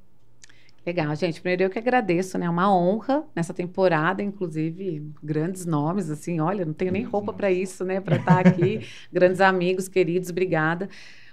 S3: Legal, gente. Primeiro eu que agradeço, né? É uma honra nessa temporada, inclusive grandes nomes, assim. Olha, não tenho nem roupa para isso, né? Para estar tá aqui, grandes amigos, queridos. Obrigada.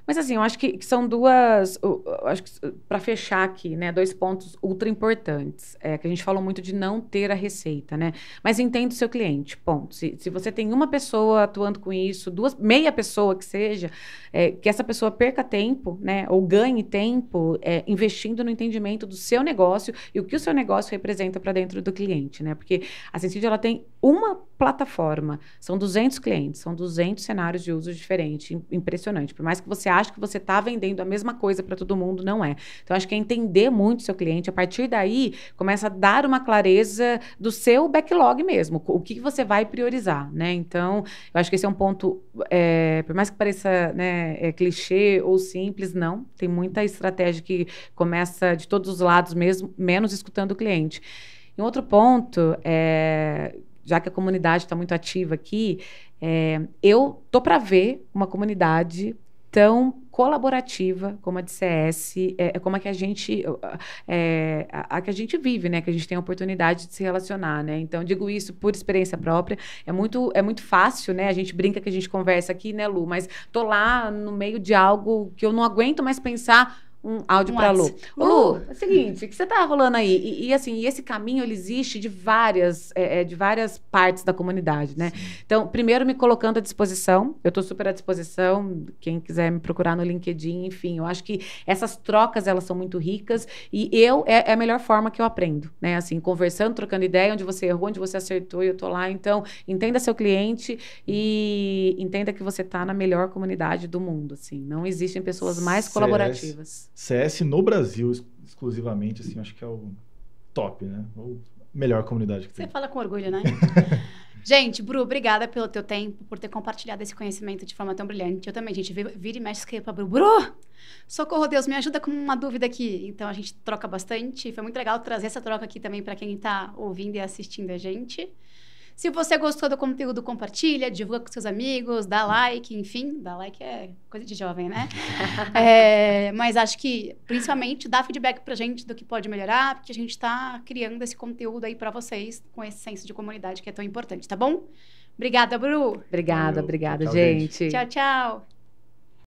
S3: Mas assim, eu acho que, são duas, eu, acho que para fechar aqui, né, dois pontos ultra importantes, é, que a gente falou muito de não ter a receita, né? Mas entenda o seu cliente, ponto. Se, se você tem uma pessoa atuando com isso, duas, meia pessoa que seja, é, que essa pessoa perca tempo, né, ou ganhe tempo é, investindo no entendimento do seu negócio e o que o seu negócio representa para dentro do cliente, né? Porque a Sensídio, ela tem uma plataforma, são 200 clientes, são 200 cenários de uso diferente, impressionante. Por mais que você acha que você está vendendo a mesma coisa para todo mundo, não é. Então, acho que é entender muito o seu cliente. A partir daí, começa a dar uma clareza do seu backlog mesmo. O que você vai priorizar, né? Então, eu acho que esse é um ponto, é, por mais que pareça né, é, clichê ou simples, não. Tem muita estratégia que começa de todos os lados mesmo, menos escutando o cliente. E outro ponto é já que a comunidade está muito ativa aqui, é, eu tô para ver uma comunidade tão colaborativa como a de CS, é, é, como a que a gente é, a, a, que a gente vive, né? Que a gente tem a oportunidade de se relacionar, né? Então digo isso por experiência própria. É muito é muito fácil, né? A gente brinca que a gente conversa aqui, né, Lu? Mas tô lá no meio de algo que eu não aguento mais pensar um áudio um para Lu. Lu, Lu, é o seguinte, o que você tá rolando aí? E, e assim, esse caminho ele existe de várias, é, é de várias partes da comunidade, né? Sim. Então, primeiro me colocando à disposição, eu estou super à disposição, quem quiser me procurar no LinkedIn, enfim, eu acho que essas trocas elas são muito ricas e eu é, é a melhor forma que eu aprendo, né? Assim, conversando, trocando ideia, onde você errou, onde você acertou, eu tô lá, então entenda seu cliente e entenda que você tá na melhor comunidade do mundo, assim. Não existem pessoas mais colaborativas.
S2: CS no Brasil, exclusivamente, assim, acho que é o top, né? Ou melhor comunidade que Você tem. Você
S1: fala com orgulho, né? gente, Bru, obrigada pelo teu tempo, por ter compartilhado esse conhecimento de forma tão brilhante. Eu também, gente, vira e mexe escreve pra Bru. Bru, socorro, Deus, me ajuda com uma dúvida aqui. Então, a gente troca bastante. Foi muito legal trazer essa troca aqui também para quem está ouvindo e assistindo a gente. Se você gostou do conteúdo, compartilha, divulga com seus amigos, dá like, enfim, dá like é coisa de jovem, né? é, mas acho que, principalmente, dá feedback pra gente do que pode melhorar, porque a gente tá criando esse conteúdo aí para vocês com esse senso de comunidade que é tão importante, tá bom? Obrigada, Bru.
S3: Obrigada, obrigada, tchau, gente. Tchau,
S1: tchau.